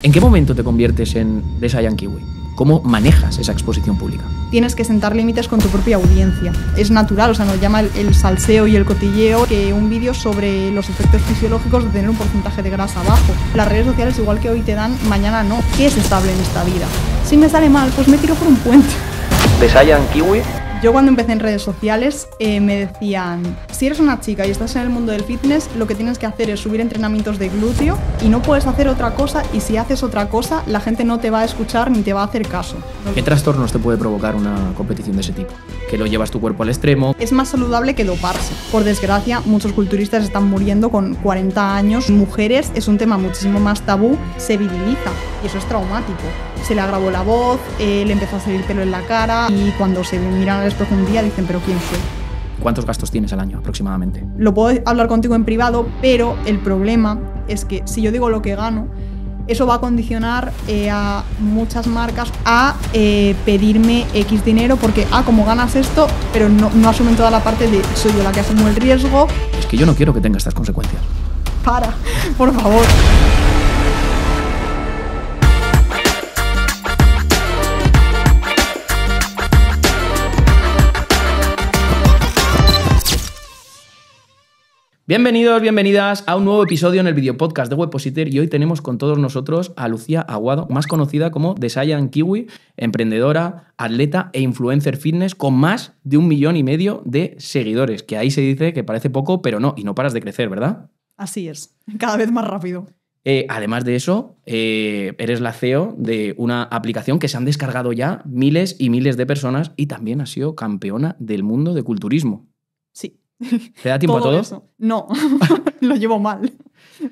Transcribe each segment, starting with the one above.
¿En qué momento te conviertes en Desayan Kiwi? ¿Cómo manejas esa exposición pública? Tienes que sentar límites con tu propia audiencia. Es natural, o sea, nos llama el, salseo y el cotilleo que un vídeo sobre los efectos fisiológicos de tener un porcentaje de grasa abajo. Las redes sociales, igual que hoy te dan, mañana no. ¿Qué es estable en esta vida? Si me sale mal, pues me tiro por un puente. ¿Desayan Kiwi? Yo cuando empecé en redes sociales eh, me decían, si eres una chica y estás en el mundo del fitness, lo que tienes que hacer es subir entrenamientos de glúteo y no puedes hacer otra cosa y si haces otra cosa, la gente no te va a escuchar ni te va a hacer caso. ¿Qué trastornos te puede provocar una competición de ese tipo? Que lo llevas tu cuerpo al extremo. Es más saludable que doparse. Por desgracia, muchos culturistas están muriendo con 40 años. Mujeres es un tema muchísimo más tabú, se viriliza y eso es traumático se le agravó la voz, eh, le empezó a salir pelo en la cara y cuando se miran al espejo un día dicen, pero ¿quién soy? ¿Cuántos gastos tienes al año aproximadamente? Lo puedo hablar contigo en privado, pero el problema es que si yo digo lo que gano, eso va a condicionar eh, a muchas marcas a eh, pedirme X dinero porque, ah, como ganas esto, pero no, no asumen toda la parte de soy yo la que asumo el riesgo. Es que yo no quiero que tenga estas consecuencias. Para, por favor. Bienvenidos, bienvenidas a un nuevo episodio en el videopodcast de Webpositor y hoy tenemos con todos nosotros a Lucía Aguado, más conocida como The Kiwi, emprendedora, atleta e influencer fitness con más de un millón y medio de seguidores, que ahí se dice que parece poco, pero no, y no paras de crecer, ¿verdad? Así es, cada vez más rápido. Eh, además de eso, eh, eres la CEO de una aplicación que se han descargado ya miles y miles de personas y también ha sido campeona del mundo de culturismo. ¿Te da tiempo a todo? No, lo llevo mal.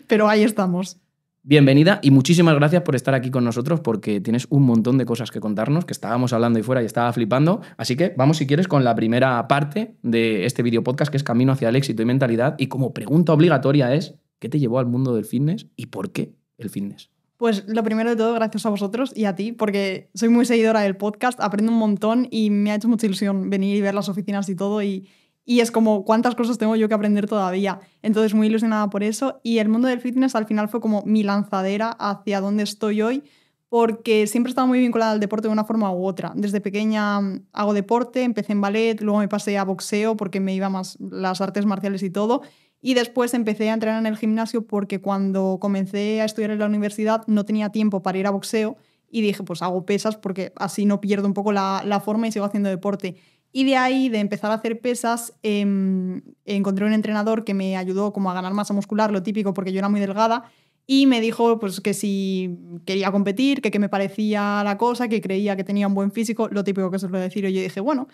Pero ahí estamos. Bienvenida y muchísimas gracias por estar aquí con nosotros porque tienes un montón de cosas que contarnos que estábamos hablando ahí fuera y estaba flipando. Así que vamos, si quieres, con la primera parte de este video podcast que es Camino hacia el éxito y mentalidad. Y como pregunta obligatoria es: ¿qué te llevó al mundo del fitness y por qué el fitness? Pues lo primero de todo, gracias a vosotros y a ti, porque soy muy seguidora del podcast, aprendo un montón y me ha hecho mucha ilusión venir y ver las oficinas y todo. Y, y es como cuántas cosas tengo yo que aprender todavía. Entonces muy ilusionada por eso y el mundo del fitness al final fue como mi lanzadera hacia dónde estoy hoy porque siempre estaba muy vinculada al deporte de una forma u otra. Desde pequeña mm, hago deporte, empecé en ballet, luego me pasé a boxeo porque me iba más las artes marciales y todo. Y después empecé a entrenar en el gimnasio porque cuando comencé a estudiar en la universidad no tenía tiempo para ir a boxeo y dije, pues hago pesas porque así no pierdo un poco la, la forma y sigo haciendo deporte. Y de ahí, de empezar a hacer pesas, em, encontré un entrenador que me ayudó como a ganar masa muscular, lo típico, porque yo era muy delgada. Y me dijo pues, que si quería competir, que, que me parecía la cosa, que creía que tenía un buen físico, lo típico que se suele decir. Y yo dije, bueno,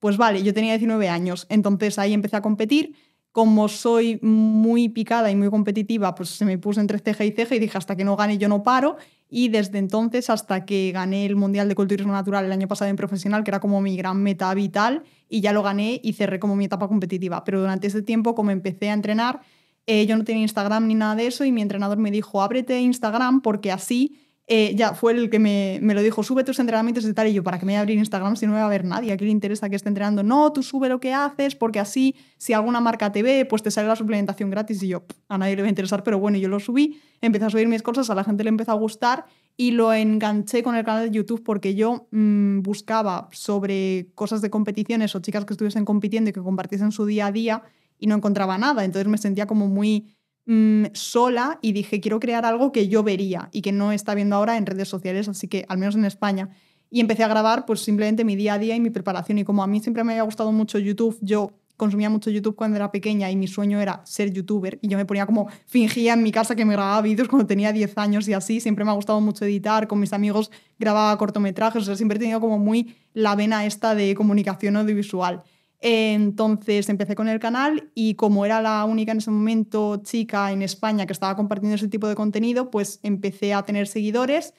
pues vale, yo tenía 19 años. Entonces ahí empecé a competir. Como soy muy picada y muy competitiva, pues se me puso entre ceja y ceja y dije, hasta que no gane yo no paro. Y desde entonces hasta que gané el Mundial de Culturismo Natural el año pasado en profesional, que era como mi gran meta vital, y ya lo gané y cerré como mi etapa competitiva. Pero durante ese tiempo, como empecé a entrenar, eh, yo no tenía Instagram ni nada de eso y mi entrenador me dijo, ábrete Instagram porque así eh, ya fue el que me, lo dijo, sube tus entrenamientos y tal, y yo, ¿para qué me voy a abrir Instagram si no me va a ver nadie? ¿A quién le interesa que esté entrenando? No, tú sube lo que haces, porque así, si alguna marca te ve, pues te sale la suplementación gratis y yo, a nadie le va a interesar, pero bueno, yo lo subí, empecé a subir mis cosas, a la gente le empezó a gustar y lo enganché con el canal de YouTube porque yo mm, buscaba sobre cosas de competiciones o chicas que estuviesen compitiendo y que compartiesen su día a día y no encontraba nada, entonces me sentía como muy Mm, sola y dije, quiero crear algo que yo vería y que no está viendo ahora en redes sociales, así que al menos en España. Y empecé a grabar pues simplemente mi día a día y mi preparación. Y como a mí siempre me había gustado mucho YouTube, yo consumía mucho YouTube cuando era pequeña y mi sueño era ser youtuber y yo me ponía como fingía en mi casa que me grababa vídeos cuando tenía 10 años y así, siempre me ha gustado mucho editar, con mis amigos grababa cortometrajes, o sea, siempre he tenido como muy la vena esta de comunicación audiovisual. Entonces empecé con el canal y como era la única en ese momento chica en España que estaba compartiendo ese tipo de contenido, pues empecé a tener seguidores.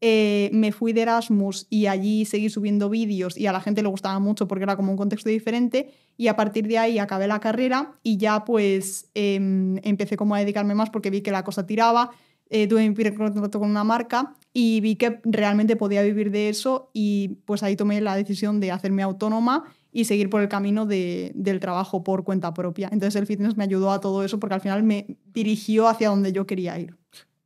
Eh, me fui de Erasmus y allí seguí subiendo vídeos y a la gente le gustaba mucho porque era como un contexto diferente y a partir de ahí acabé la carrera y ya pues em, empecé como a dedicarme más porque vi que la cosa tiraba, eh, tuve mi primer contrato con una marca y vi que realmente podía vivir de eso y pues ahí tomé la decisión de hacerme autónoma y seguir por el camino del trabajo por cuenta propia. Entonces el fitness me ayudó a todo eso porque al final me dirigió hacia donde yo quería ir.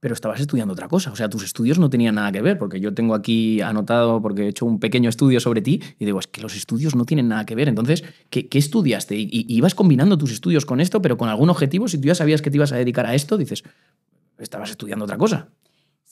Pero estabas estudiando otra cosa, o sea, tus estudios no tenían nada que ver, porque yo tengo aquí anotado, porque he hecho un pequeño estudio sobre ti, y digo, es que los estudios no tienen nada que ver. Entonces, ¿qué, qué estudiaste? Y, y, ibas combinando tus estudios con esto, pero con algún objetivo, si tú ya sabías que te ibas a dedicar a esto, dices, estabas estudiando otra cosa.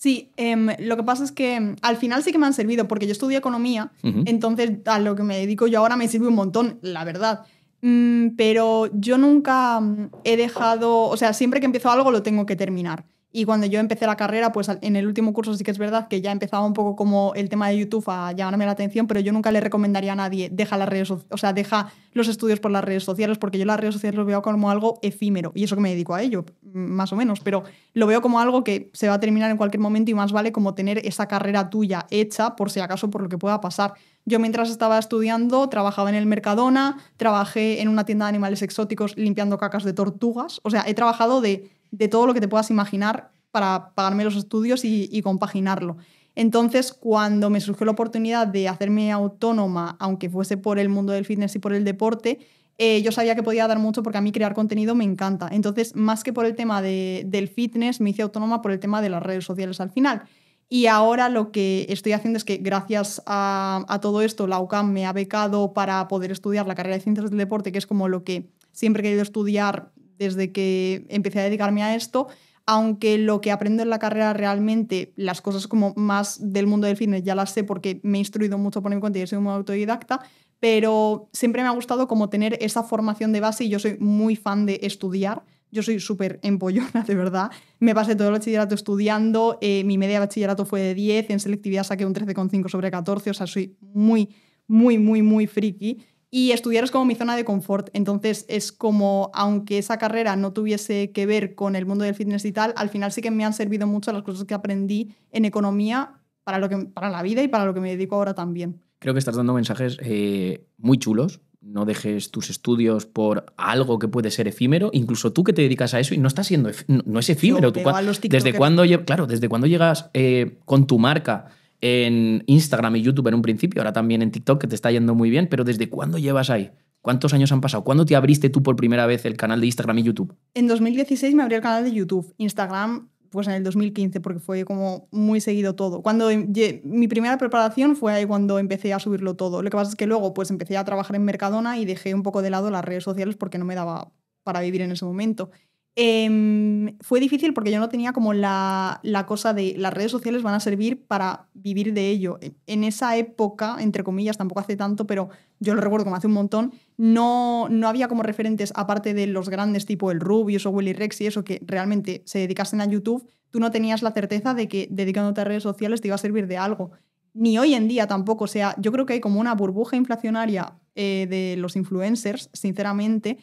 Sí, em, lo que pasa es que em, al final sí que me han servido, porque yo estudié economía, entonces a lo que me dedico yo ahora me sirve un montón, la verdad. Mm, pero yo nunca em, he dejado, o sea, siempre que empiezo algo lo tengo que terminar. Y cuando yo empecé la carrera, pues en el último curso sí que es verdad que ya empezaba un poco como el tema de YouTube a llamarme la atención, pero yo nunca le recomendaría a nadie, deja las redes, o sea, deja los estudios por las redes sociales, porque yo las redes sociales lo veo como algo efímero, y eso que me dedico a ello, mm, más o menos, pero lo veo como algo que se va a terminar en cualquier momento y más vale como tener esa carrera tuya hecha por si acaso por lo que pueda pasar. Yo mientras estaba estudiando trabajaba en el Mercadona, trabajé en una tienda de animales exóticos limpiando cacas de tortugas, o sea, he trabajado de de todo lo que te puedas imaginar para pagarme los estudios y, compaginarlo. Entonces, cuando me surgió la oportunidad de hacerme autónoma, aunque fuese por el mundo del fitness y por el deporte, eh, yo sabía que podía dar mucho porque a mí crear contenido me encanta. Entonces, más que por el tema del fitness, me hice autónoma por el tema de las redes sociales al final. Y ahora lo que estoy haciendo es que gracias a, a, todo esto, la UCAM me ha becado para poder estudiar la carrera de ciencias del deporte, que es como lo que siempre he querido estudiar desde que empecé a dedicarme a esto, aunque lo que aprendo en la carrera realmente, las cosas como más del mundo del fitness ya las sé porque me he instruido mucho por mi cuenta y soy muy autodidacta, pero siempre me ha gustado como tener esa formación de base y yo soy muy fan de estudiar. Yo soy súper empollona, de verdad. Me pasé todo el bachillerato estudiando, eh, mi media de bachillerato fue de 10, en selectividad saqué un 13,5 sobre 14, o sea, soy muy, muy, muy, muy friki y estudiar es como mi zona de confort. Entonces es como, aunque esa carrera no tuviese que ver con el mundo del fitness y tal, al final sí que me han servido mucho las cosas que aprendí en economía para, lo que, para la vida y para lo que me dedico ahora también. Creo que estás dando mensajes eh, muy chulos. No dejes tus estudios por algo que puede ser efímero. Incluso tú que te dedicas a eso y no estás siendo no, es efímero. tú, ¿Desde cuando claro, desde llegas eh, con tu marca en Instagram y YouTube en un principio, ahora también en TikTok, que te está yendo muy bien, pero ¿desde cuándo llevas ahí? ¿Cuántos años han pasado? ¿Cuándo te abriste tú por primera vez el canal de Instagram y YouTube? En 2016 me abrí el canal de YouTube. Instagram, pues en el 2015, porque fue como muy seguido todo. Cuando em, mi primera preparación fue ahí cuando empecé a subirlo todo. Lo que pasa es que luego pues empecé a trabajar en Mercadona y dejé un poco de lado las redes sociales porque no me daba para vivir en ese momento. Em, fue difícil porque yo no tenía como la, la, cosa de las redes sociales van a servir para vivir de ello. E, en esa época, entre comillas, tampoco hace tanto, pero yo lo recuerdo como hace un montón, no, no había como referentes, aparte de los grandes tipo el Rubius o Willy Rex y eso, que realmente se dedicasen a YouTube, tú no tenías la certeza de que dedicándote a redes sociales te iba a servir de algo. Ni hoy en día tampoco. O sea, yo creo que hay como una burbuja inflacionaria eh, de los influencers, sinceramente,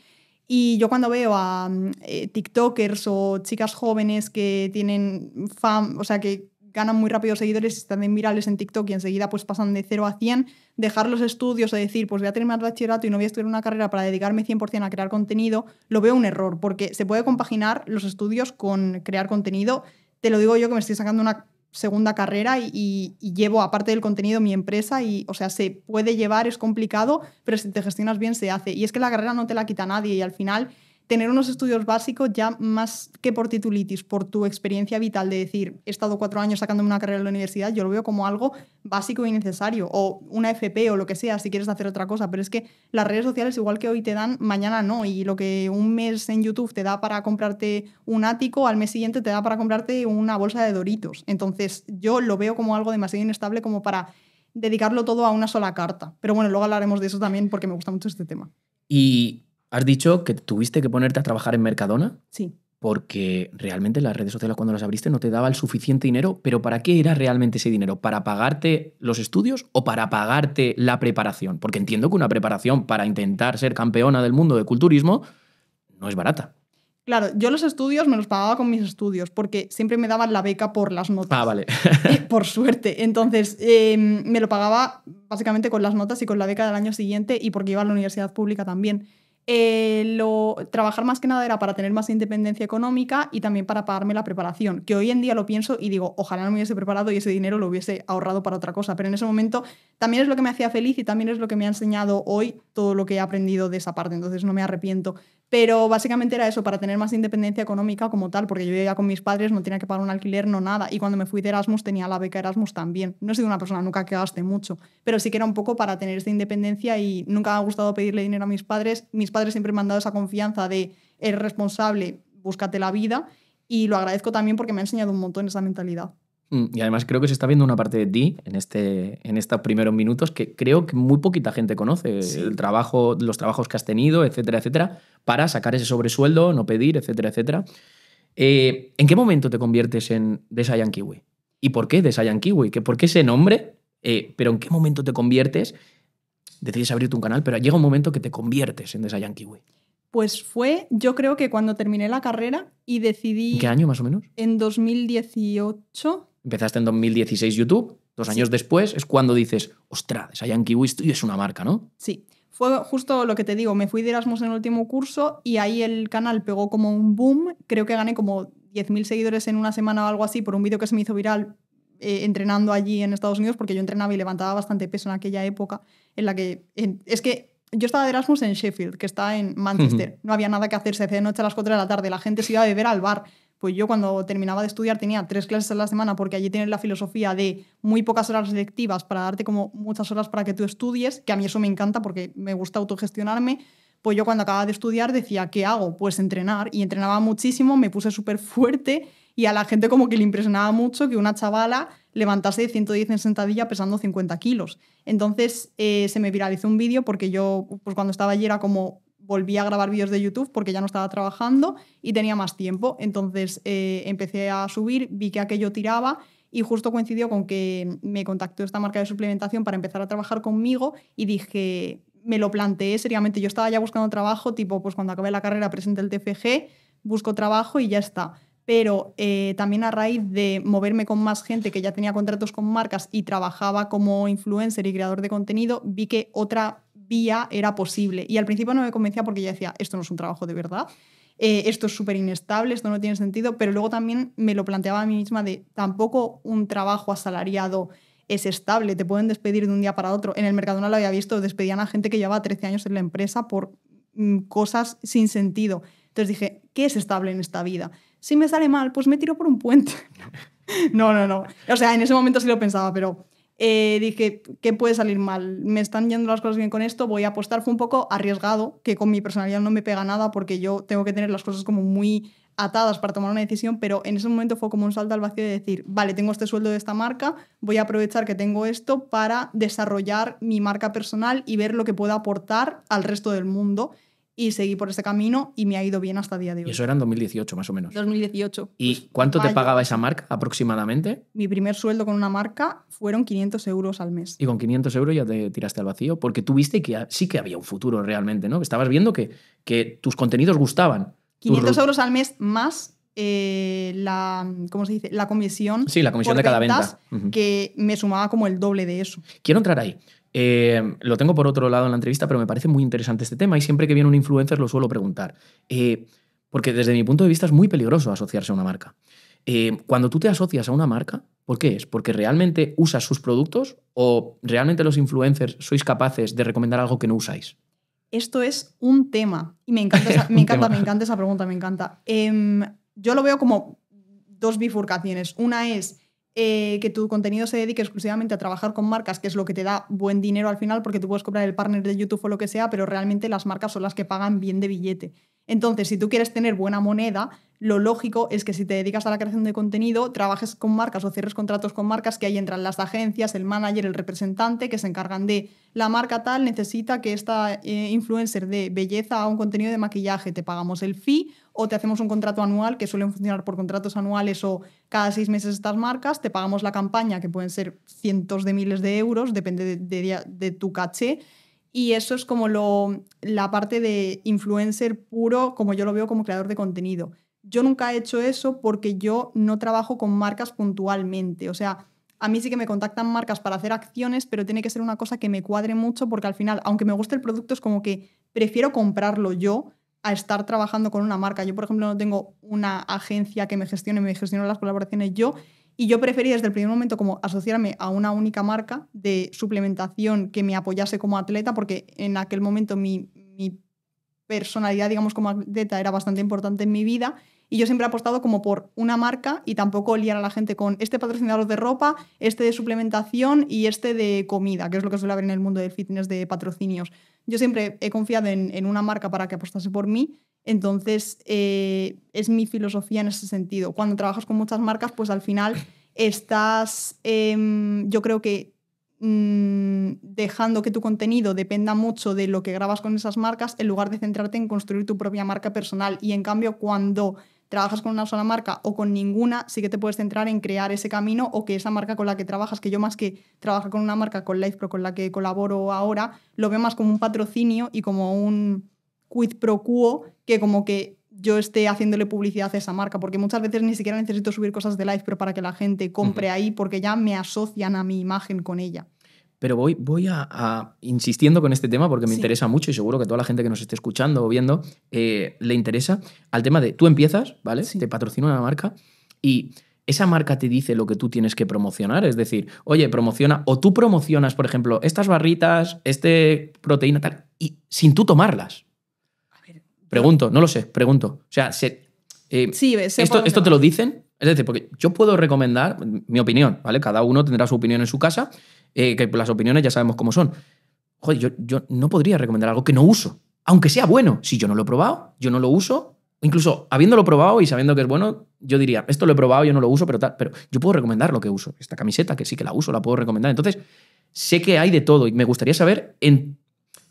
y yo cuando veo a mm, eh, TikTokers o chicas jóvenes que tienen fam o sea, que ganan muy rápido seguidores están en virales en TikTok y enseguida pues pasan de 0 a 100, dejar los estudios o decir, pues voy a terminar bachillerato y no voy a estudiar una carrera para dedicarme 100% a crear contenido, lo veo un error, porque se puede compaginar los estudios con crear contenido. Te lo digo yo que me estoy sacando una segunda carrera y, llevo, aparte del contenido, mi empresa y, o sea, se puede llevar, es complicado, pero si te gestionas bien se hace. Y es que la carrera no te la quita nadie y al final tener unos estudios básicos ya más que por titulitis, por tu experiencia vital de decir, he estado cuatro años sacándome una carrera en la universidad, yo lo veo como algo básico y necesario, o una FP o lo que sea, si quieres hacer otra cosa, pero es que las redes sociales igual que hoy te dan, mañana no, y lo que un mes en YouTube te da para comprarte un ático, al mes siguiente te da para comprarte una bolsa de doritos. Entonces yo lo veo como algo demasiado inestable como para dedicarlo todo a una sola carta. Pero bueno, luego hablaremos de eso también porque me gusta mucho este tema. Y Has dicho que tuviste que ponerte a trabajar en Mercadona. Sí. Porque realmente las redes sociales cuando las abriste no te daba el suficiente dinero, pero ¿para qué era realmente ese dinero? ¿Para pagarte los estudios o para pagarte la preparación? Porque entiendo que una preparación para intentar ser campeona del mundo de culturismo no es barata. Claro, yo los estudios me los pagaba con mis estudios, porque siempre me daban la beca por las notas. Ah, vale. Eh, por suerte. Entonces, em, me lo pagaba básicamente con las notas y con la beca del año siguiente y porque iba a la universidad pública también. Eh, lo, trabajar más que nada era para tener más independencia económica y también para pagarme la preparación, que hoy en día lo pienso y digo, ojalá no me hubiese preparado y ese dinero lo hubiese ahorrado para otra cosa, pero en ese momento también es lo que me hacía feliz y también es lo que me ha enseñado hoy todo lo que he aprendido de esa parte, entonces no me arrepiento. Pero básicamente era eso, para tener más independencia económica como tal, porque yo vivía con mis padres, no tenía que pagar un alquiler, no nada. Y cuando me fui de Erasmus tenía la beca Erasmus también. No he sido una persona nunca que gaste mucho, pero sí que era un poco para tener esa independencia y nunca me ha gustado pedirle dinero a mis padres. Mis padres siempre me han dado esa confianza de eres responsable, búscate la vida. Y lo agradezco también porque me ha enseñado un montón esa mentalidad. Mm, y además creo que se está viendo una parte de ti en, este, en estos primeros minutos que creo que muy poquita gente conoce. El trabajo, los trabajos que has tenido, etcétera, etcétera, para sacar ese sobresueldo, no pedir, etcétera, etcétera. Eh, ¿En qué momento te conviertes en Desayan Kiwi? ¿Y por qué Desayan Kiwi? ¿Por qué ese nombre? Eh, ¿Pero en qué momento te conviertes? Decides abrirte un canal, pero llega un momento que te conviertes en Desayan Kiwi. Pues fue, yo creo que cuando terminé la carrera y decidí... ¿En ¿Qué año más o menos? En 2018 Empezaste en 2016 YouTube, dos años después es cuando dices, ostras, esa Yankee y es una marca, ¿no? Sí. Fue justo lo que te digo, me fui de Erasmus en el último curso y ahí el canal pegó como un boom. Creo que gané como 10.000 seguidores en una semana o algo así por un vídeo que se me hizo viral eh, entrenando allí en Estados Unidos, porque yo entrenaba y levantaba bastante peso en aquella época en la que... es que yo estaba de Erasmus en Sheffield, que está en Manchester. No había nada que hacer, se de noche a las 4 de la tarde. La gente se iba a beber al bar. Pues yo cuando terminaba de estudiar tenía tres clases a la semana porque allí tienen la filosofía de muy pocas horas lectivas para darte como muchas horas para que tú estudies, que a mí eso me encanta porque me gusta autogestionarme. Pues yo cuando acababa de estudiar decía, ¿qué hago? Pues entrenar. Y entrenaba muchísimo, me puse súper fuerte y a la gente como que le impresionaba mucho que una chavala levantase de 110 en sentadilla pesando 50 kilos. Entonces eh, se me viralizó un vídeo porque yo pues cuando estaba allí era como volví a grabar vídeos de YouTube porque ya no estaba trabajando y tenía más tiempo. Entonces eh, empecé a subir, vi que aquello tiraba y justo coincidió con que me contactó esta marca de suplementación para empezar a trabajar conmigo y dije, me lo planteé seriamente. Yo estaba ya buscando trabajo, tipo, pues cuando acabé la carrera presente el TFG, busco trabajo y ya está. Pero eh, también a raíz de moverme con más gente que ya tenía contratos con marcas y trabajaba como influencer y creador de contenido, vi que otra vía era posible. Y al principio no me convencía porque ya decía, esto no es un trabajo de verdad, eh, esto es súper inestable, esto no tiene sentido, pero luego también me lo planteaba a mí misma de tampoco un trabajo asalariado es estable, te pueden despedir de un día para otro. En el mercado no lo había visto, despedían a gente que llevaba 13 años en la empresa por mm, cosas sin sentido. Entonces dije, ¿qué es estable en esta vida? Si me sale mal, pues me tiro por un puente. no, no, no. O sea, en ese momento sí lo pensaba, pero eh, dije, ¿qué puede salir mal? Me están yendo las cosas bien con esto, voy a apostar. Fue un poco arriesgado, que con mi personalidad no me pega nada porque yo tengo que tener las cosas como muy atadas para tomar una decisión, pero en ese momento fue como un salto al vacío de decir, vale, tengo este sueldo de esta marca, voy a aprovechar que tengo esto para desarrollar mi marca personal y ver lo que puedo aportar al resto del mundo y seguí por ese camino y me ha ido bien hasta el día de hoy. Y eso era en 2018, más o menos. 2018. ¿Y pues cuánto te pagaba esa marca aproximadamente? Mi primer sueldo con una marca fueron 500 euros al mes. Y con 500 euros ya te tiraste al vacío porque tuviste que sí que había un futuro realmente, ¿no? Estabas viendo que, que tus contenidos gustaban. 500 euros al mes más eh, la, ¿cómo se dice? la comisión. Sí, la comisión de cada venta. Que me sumaba como el doble de eso. Quiero entrar ahí. Eh, lo tengo por otro lado en la entrevista, pero me parece muy interesante este tema y siempre que viene un influencer lo suelo preguntar. Eh, porque desde mi punto de vista es muy peligroso asociarse a una marca. Eh, cuando tú te asocias a una marca, ¿por qué es? ¿Porque realmente usas sus productos o realmente los influencers sois capaces de recomendar algo que no usáis? Esto es un tema. Y me encanta me, encanta, me encanta esa pregunta, me encanta. Em, yo lo veo como dos bifurcaciones. Una es eh, que tu contenido se dedique exclusivamente a trabajar con marcas, que es lo que te da buen dinero al final, porque tú puedes comprar el partner de YouTube o lo que sea, pero realmente las marcas son las que pagan bien de billete. Entonces, si tú quieres tener buena moneda, lo lógico es que si te dedicas a la creación de contenido, trabajes con marcas o cierres contratos con marcas que ahí entran las agencias, el manager, el representante, que se encargan de la marca tal necesita que esta eh, influencer de belleza haga un contenido de maquillaje, te pagamos el fee o te hacemos un contrato anual, que suelen funcionar por contratos anuales o cada seis meses estas marcas, te pagamos la campaña, que pueden ser cientos de miles de euros, depende de tu caché y eso es como lo, la parte de influencer puro, como yo lo veo como creador de contenido. Yo nunca he hecho eso porque yo no trabajo con marcas puntualmente. O sea, a mí sí que me contactan marcas para hacer acciones, pero tiene que ser una cosa que me cuadre mucho porque al final, aunque me guste el producto, es como que prefiero comprarlo yo a estar trabajando con una marca. Yo, por ejemplo, no tengo una agencia que me gestione, me gestiono las colaboraciones yo y yo preferí desde el primer momento como asociarme a una única marca de suplementación que me apoyase como atleta, porque en aquel momento mi, personalidad, digamos, como atleta era bastante importante en mi vida. Y yo siempre he apostado como por una marca y tampoco liar a la gente con este patrocinador de ropa, este de suplementación y este de comida, que es lo que suele haber en el mundo del fitness de patrocinios. Yo siempre he confiado en, en una marca para que apostase por mí entonces, eh, es mi filosofía en ese sentido. Cuando trabajas con muchas marcas, pues al final estás, em, yo creo que mm, dejando que tu contenido dependa mucho de lo que grabas con esas marcas, en lugar de centrarte en construir tu propia marca personal. Y en cambio, cuando trabajas con una sola marca o con ninguna, sí que te puedes centrar en crear ese camino o que esa marca con la que trabajas, que yo más que trabajo con una marca, con Life Pro, con la que colaboro ahora, lo veo más como un patrocinio y como un quid pro quo que como que yo esté haciéndole publicidad a esa marca, porque muchas veces ni siquiera necesito subir cosas de live, pero para que la gente compre ahí, porque ya me asocian a mi imagen con ella. Pero voy, voy a, insistiendo con este tema porque me interesa mucho y seguro que toda la gente que nos esté escuchando o viendo eh, le interesa al tema de tú empiezas, ¿vale? Te patrocina una marca y esa marca te dice lo que tú tienes que promocionar. Es decir, oye, promociona, o tú promocionas, por ejemplo, estas barritas, este proteína, tal, y sin tú tomarlas. Pregunto, no lo sé, pregunto. O sea, eh, esto, esto te lo dicen. Es decir, porque yo puedo recomendar mi opinión, ¿vale? Cada uno tendrá su opinión en su casa, eh, que las opiniones ya sabemos cómo son. Joder, yo, no podría recomendar algo que no uso, aunque sea bueno. Si yo no lo he probado, yo no lo uso, incluso habiéndolo probado y sabiendo que es bueno, yo diría, esto lo he probado, yo no lo uso, pero tal. Pero yo puedo recomendar lo que uso. Esta camiseta, que sí que la uso, la puedo recomendar. Entonces, sé que hay de todo y me gustaría saber en,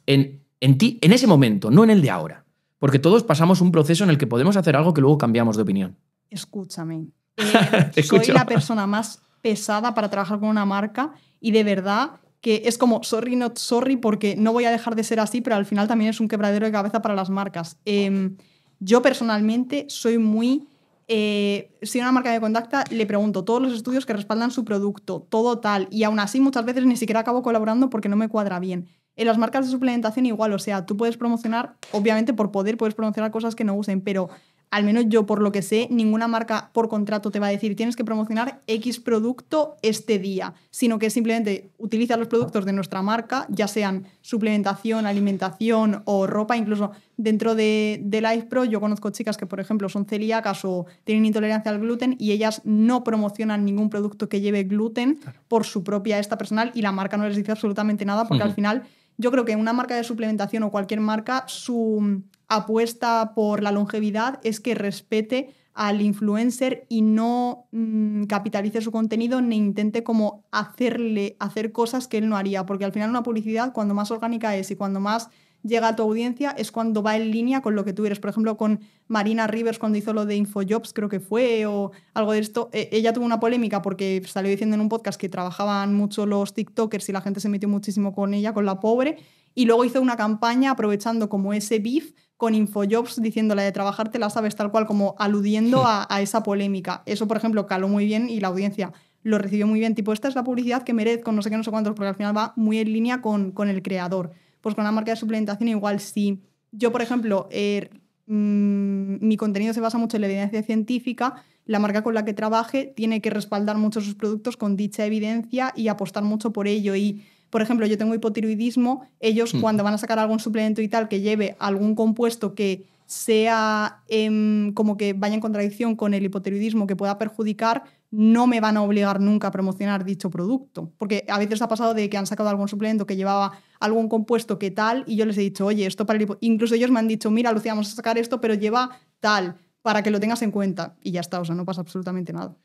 en ti, en ese momento, no en el de ahora. Porque todos pasamos un proceso en el que podemos hacer algo que luego cambiamos de opinión. Escúchame. Eh, soy la persona más pesada para trabajar con una marca y de verdad que es como sorry not sorry porque no voy a dejar de ser así, pero al final también es un quebradero de cabeza para las marcas. Em, yo personalmente soy muy... Eh, si una marca me contacta, le pregunto todos los estudios que respaldan su producto, todo tal, y aún así muchas veces ni siquiera acabo colaborando porque no me cuadra bien. En eh, las marcas de suplementación igual, o sea, tú puedes promocionar, obviamente por poder puedes promocionar cosas que no usen, pero al menos yo por lo que sé, ninguna marca por contrato te va a decir tienes que promocionar X producto este día, sino que simplemente utiliza los productos de nuestra marca, ya sean suplementación, alimentación o ropa, incluso dentro de, de Life Pro yo conozco chicas que por ejemplo son celíacas o tienen intolerancia al gluten y ellas no promocionan ningún producto que lleve gluten por su propia esta personal y la marca no les dice absolutamente nada porque al final yo creo que una marca de suplementación o cualquier marca, su apuesta por la longevidad es que respete al influencer y no mm, capitalice su contenido ni intente como hacerle hacer cosas que él no haría, porque al final una publicidad cuando más orgánica es y cuando más llega a tu audiencia es cuando va en línea con lo que tú eres. Por ejemplo, con Marina Rivers cuando hizo lo de Infojobs, creo que fue, o algo de esto. E, ella tuvo una polémica porque salió diciendo en un podcast que trabajaban mucho los TikTokers y la gente se metió muchísimo con ella, con la pobre. Y luego hizo una campaña aprovechando como ese beef con Infojobs diciéndole de trabajarte la sabes tal cual, como aludiendo a, esa polémica. Eso, por ejemplo, caló muy bien y la audiencia lo recibió muy bien. Tipo, esta es la publicidad que merezco, no sé qué, no sé cuántos, porque al final va muy en línea con, con el creador pues con la marca de suplementación igual sí. Yo, por ejemplo, eh, mm, mi contenido se basa mucho en la evidencia científica, la marca con la que trabaje tiene que respaldar mucho sus productos con dicha evidencia y apostar mucho por ello. Y, por ejemplo, yo tengo hipotiroidismo, ellos mm. cuando van a sacar algún suplemento y tal que lleve algún compuesto que sea em, como que vaya en contradicción con el hipotiroidismo, que pueda perjudicar, no me van a obligar nunca a promocionar dicho producto. Porque a veces ha pasado de que han sacado algún suplemento que llevaba algún compuesto que tal, y yo les he dicho, oye, esto para el Incluso ellos me han dicho, mira, Lucía, vamos a sacar esto, pero lleva tal, para que lo tengas en cuenta. Y ya está, o sea, no pasa absolutamente nada.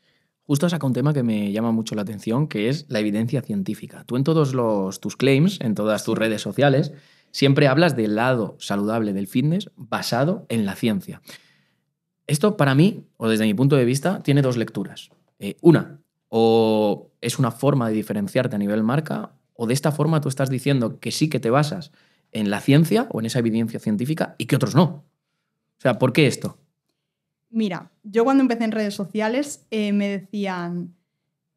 Justo saca un tema que me llama mucho la atención, que es la evidencia científica. Tú en todos los, tus claims, en todas tus redes sociales, siempre hablas del lado saludable del fitness basado en la ciencia. Esto para mí, o desde mi punto de vista, tiene dos lecturas. Eh, una, o es una forma de diferenciarte a nivel marca, o de esta forma tú estás diciendo que sí que te basas en la ciencia o en esa evidencia científica y que otros no. O sea, ¿por qué esto? Mira, yo cuando empecé en redes sociales eh, me decían,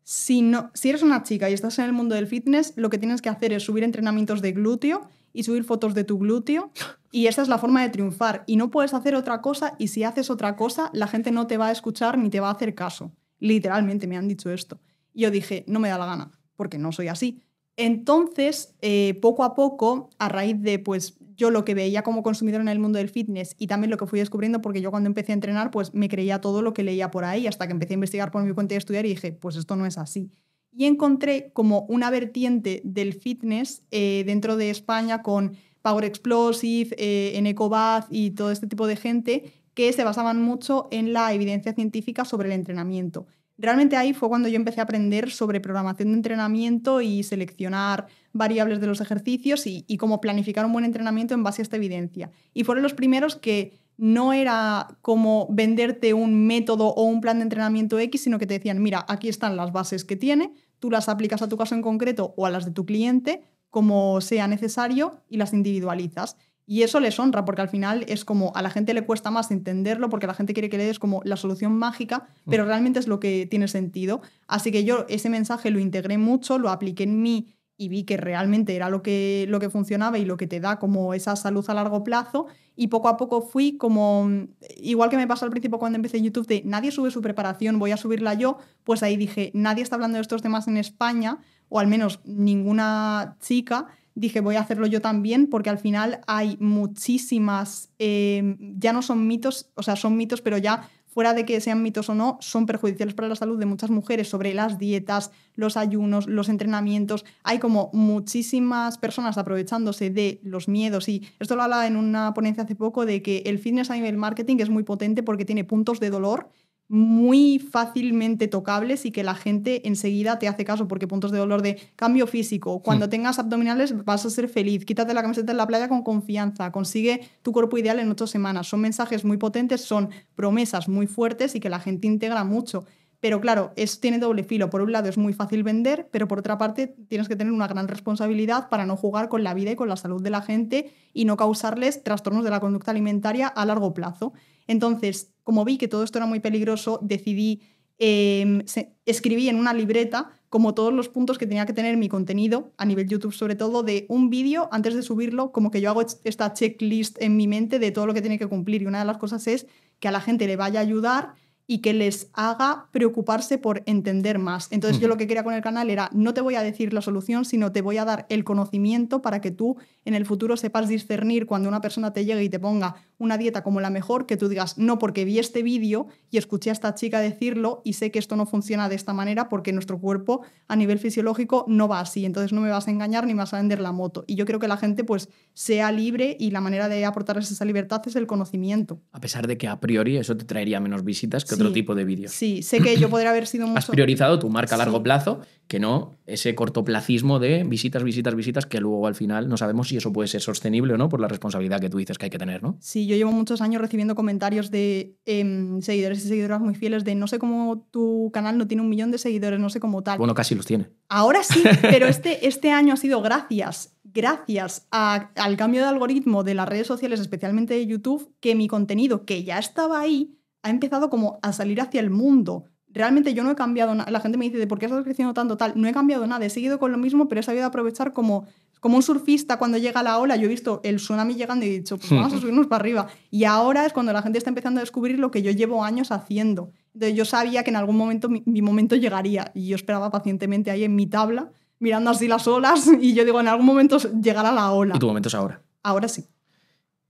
si, si eres una chica y estás en el mundo del fitness, lo que tienes que hacer es subir entrenamientos de glúteo y subir fotos de tu glúteo y esta es la forma de triunfar y no puedes hacer otra cosa y si haces otra cosa la gente no te va a escuchar ni te va a hacer caso. Literalmente me han dicho esto. Y yo dije, no me da la gana, porque no soy así. Entonces, eh, poco a poco, a raíz de pues yo lo que veía como consumidor en el mundo del fitness y también lo que fui descubriendo, porque yo cuando empecé a entrenar, pues me creía todo lo que leía por ahí, hasta que empecé a investigar por mi cuenta y estudiar y dije, pues esto no es así. Y encontré como una vertiente del fitness eh, dentro de España con Power Explosive, eh, Enecobath y todo este tipo de gente que se basaban mucho en la evidencia científica sobre el entrenamiento. Realmente ahí fue cuando yo empecé a aprender sobre programación de entrenamiento y seleccionar variables de los ejercicios y, cómo planificar un buen entrenamiento en base a esta evidencia. Y fueron los primeros que no era como venderte un método o un plan de entrenamiento X, sino que te decían, mira, aquí están las bases que tiene, tú las aplicas a tu caso en concreto o a las de tu cliente como sea necesario y las individualizas. Y eso les honra, porque al final es como a la gente le cuesta más entenderlo, porque la gente quiere que le des como la solución mágica, mm. pero realmente es lo que tiene sentido. Así que yo ese mensaje lo integré mucho, lo apliqué en mí y vi que realmente era lo que, lo que funcionaba y lo que te da como esa salud a largo plazo. Y poco a poco fui como, igual que me pasó al principio cuando empecé YouTube, de nadie sube su preparación, voy a subirla yo, pues ahí dije, nadie está hablando de estos temas en España, o al menos ninguna chica dije voy a hacerlo yo también porque al final hay muchísimas, em, ya no son mitos, o sea, son mitos, pero ya fuera de que sean mitos o no, son perjudiciales para la salud de muchas mujeres sobre las dietas, los ayunos, los entrenamientos. Hay como muchísimas personas aprovechándose de los miedos y esto lo hablaba en una ponencia hace poco de que el fitness a nivel marketing es muy potente porque tiene puntos de dolor muy fácilmente tocables y que la gente enseguida te hace caso porque puntos de dolor de cambio físico, cuando hmm. tengas abdominales vas a ser feliz, quítate la camiseta en la playa con confianza, consigue tu cuerpo ideal en ocho semanas. Son mensajes muy potentes, son promesas muy fuertes y que la gente integra mucho. Pero claro, es, tiene doble filo. Por un lado es muy fácil vender, pero por otra parte tienes que tener una gran responsabilidad para no jugar con la vida y con la salud de la gente y no causarles trastornos de la conducta alimentaria a largo plazo. Entonces, como vi que todo esto era muy peligroso, decidí em, escribí en una libreta como todos los puntos que tenía que tener mi contenido, a nivel YouTube sobre todo, de un vídeo antes de subirlo, como que yo hago esta checklist en mi mente de todo lo que tiene que cumplir. Y una de las cosas es que a la gente le vaya a ayudar y que les haga preocuparse por entender más. Entonces yo lo que quería con el canal era, no te voy a decir la solución, sino te voy a dar el conocimiento para que tú en el futuro sepas discernir cuando una persona te llegue y te ponga una dieta como la mejor, que tú digas, no, porque vi este vídeo y escuché a esta chica decirlo y sé que esto no funciona de esta manera porque nuestro cuerpo a nivel fisiológico no va así, entonces no me vas a engañar ni vas a vender la moto. Y yo creo que la gente pues sea libre y la manera de aportarles esa libertad es el conocimiento. A pesar de que a priori eso te traería menos visitas que otro tipo de vídeos. Sí, sé que yo podría haber sido mucho... Has priorizado tu marca a largo plazo que no ese cortoplacismo de visitas, visitas, visitas que luego al final no sabemos si eso puede ser sostenible o no por la responsabilidad que tú dices que hay que tener, ¿no? Sí, y yo llevo muchos años recibiendo comentarios de em, seguidores y seguidoras muy fieles de no sé cómo tu canal no tiene un millón de seguidores, no sé cómo tal. Bueno, casi los tiene. Ahora sí, pero este, este año ha sido gracias, gracias al cambio de algoritmo de las redes sociales, especialmente de YouTube, que mi contenido, que ya estaba ahí, ha empezado como a salir hacia el mundo realmente yo no he cambiado nada. La gente me dice, ¿de por qué estás creciendo tanto tal? No he cambiado nada, he seguido con lo mismo, pero he sabido aprovechar como como un surfista cuando llega la ola, yo he visto el tsunami llegando y he dicho, pues vamos a subirnos para arriba. Y ahora es cuando la gente está empezando a descubrir lo que yo llevo años haciendo. Entonces yo sabía que en algún momento mi, mi momento llegaría y yo esperaba pacientemente ahí en mi tabla, mirando así las olas y yo digo, en algún momento llegará la ola. ¿Y tu momento es ahora? Ahora sí.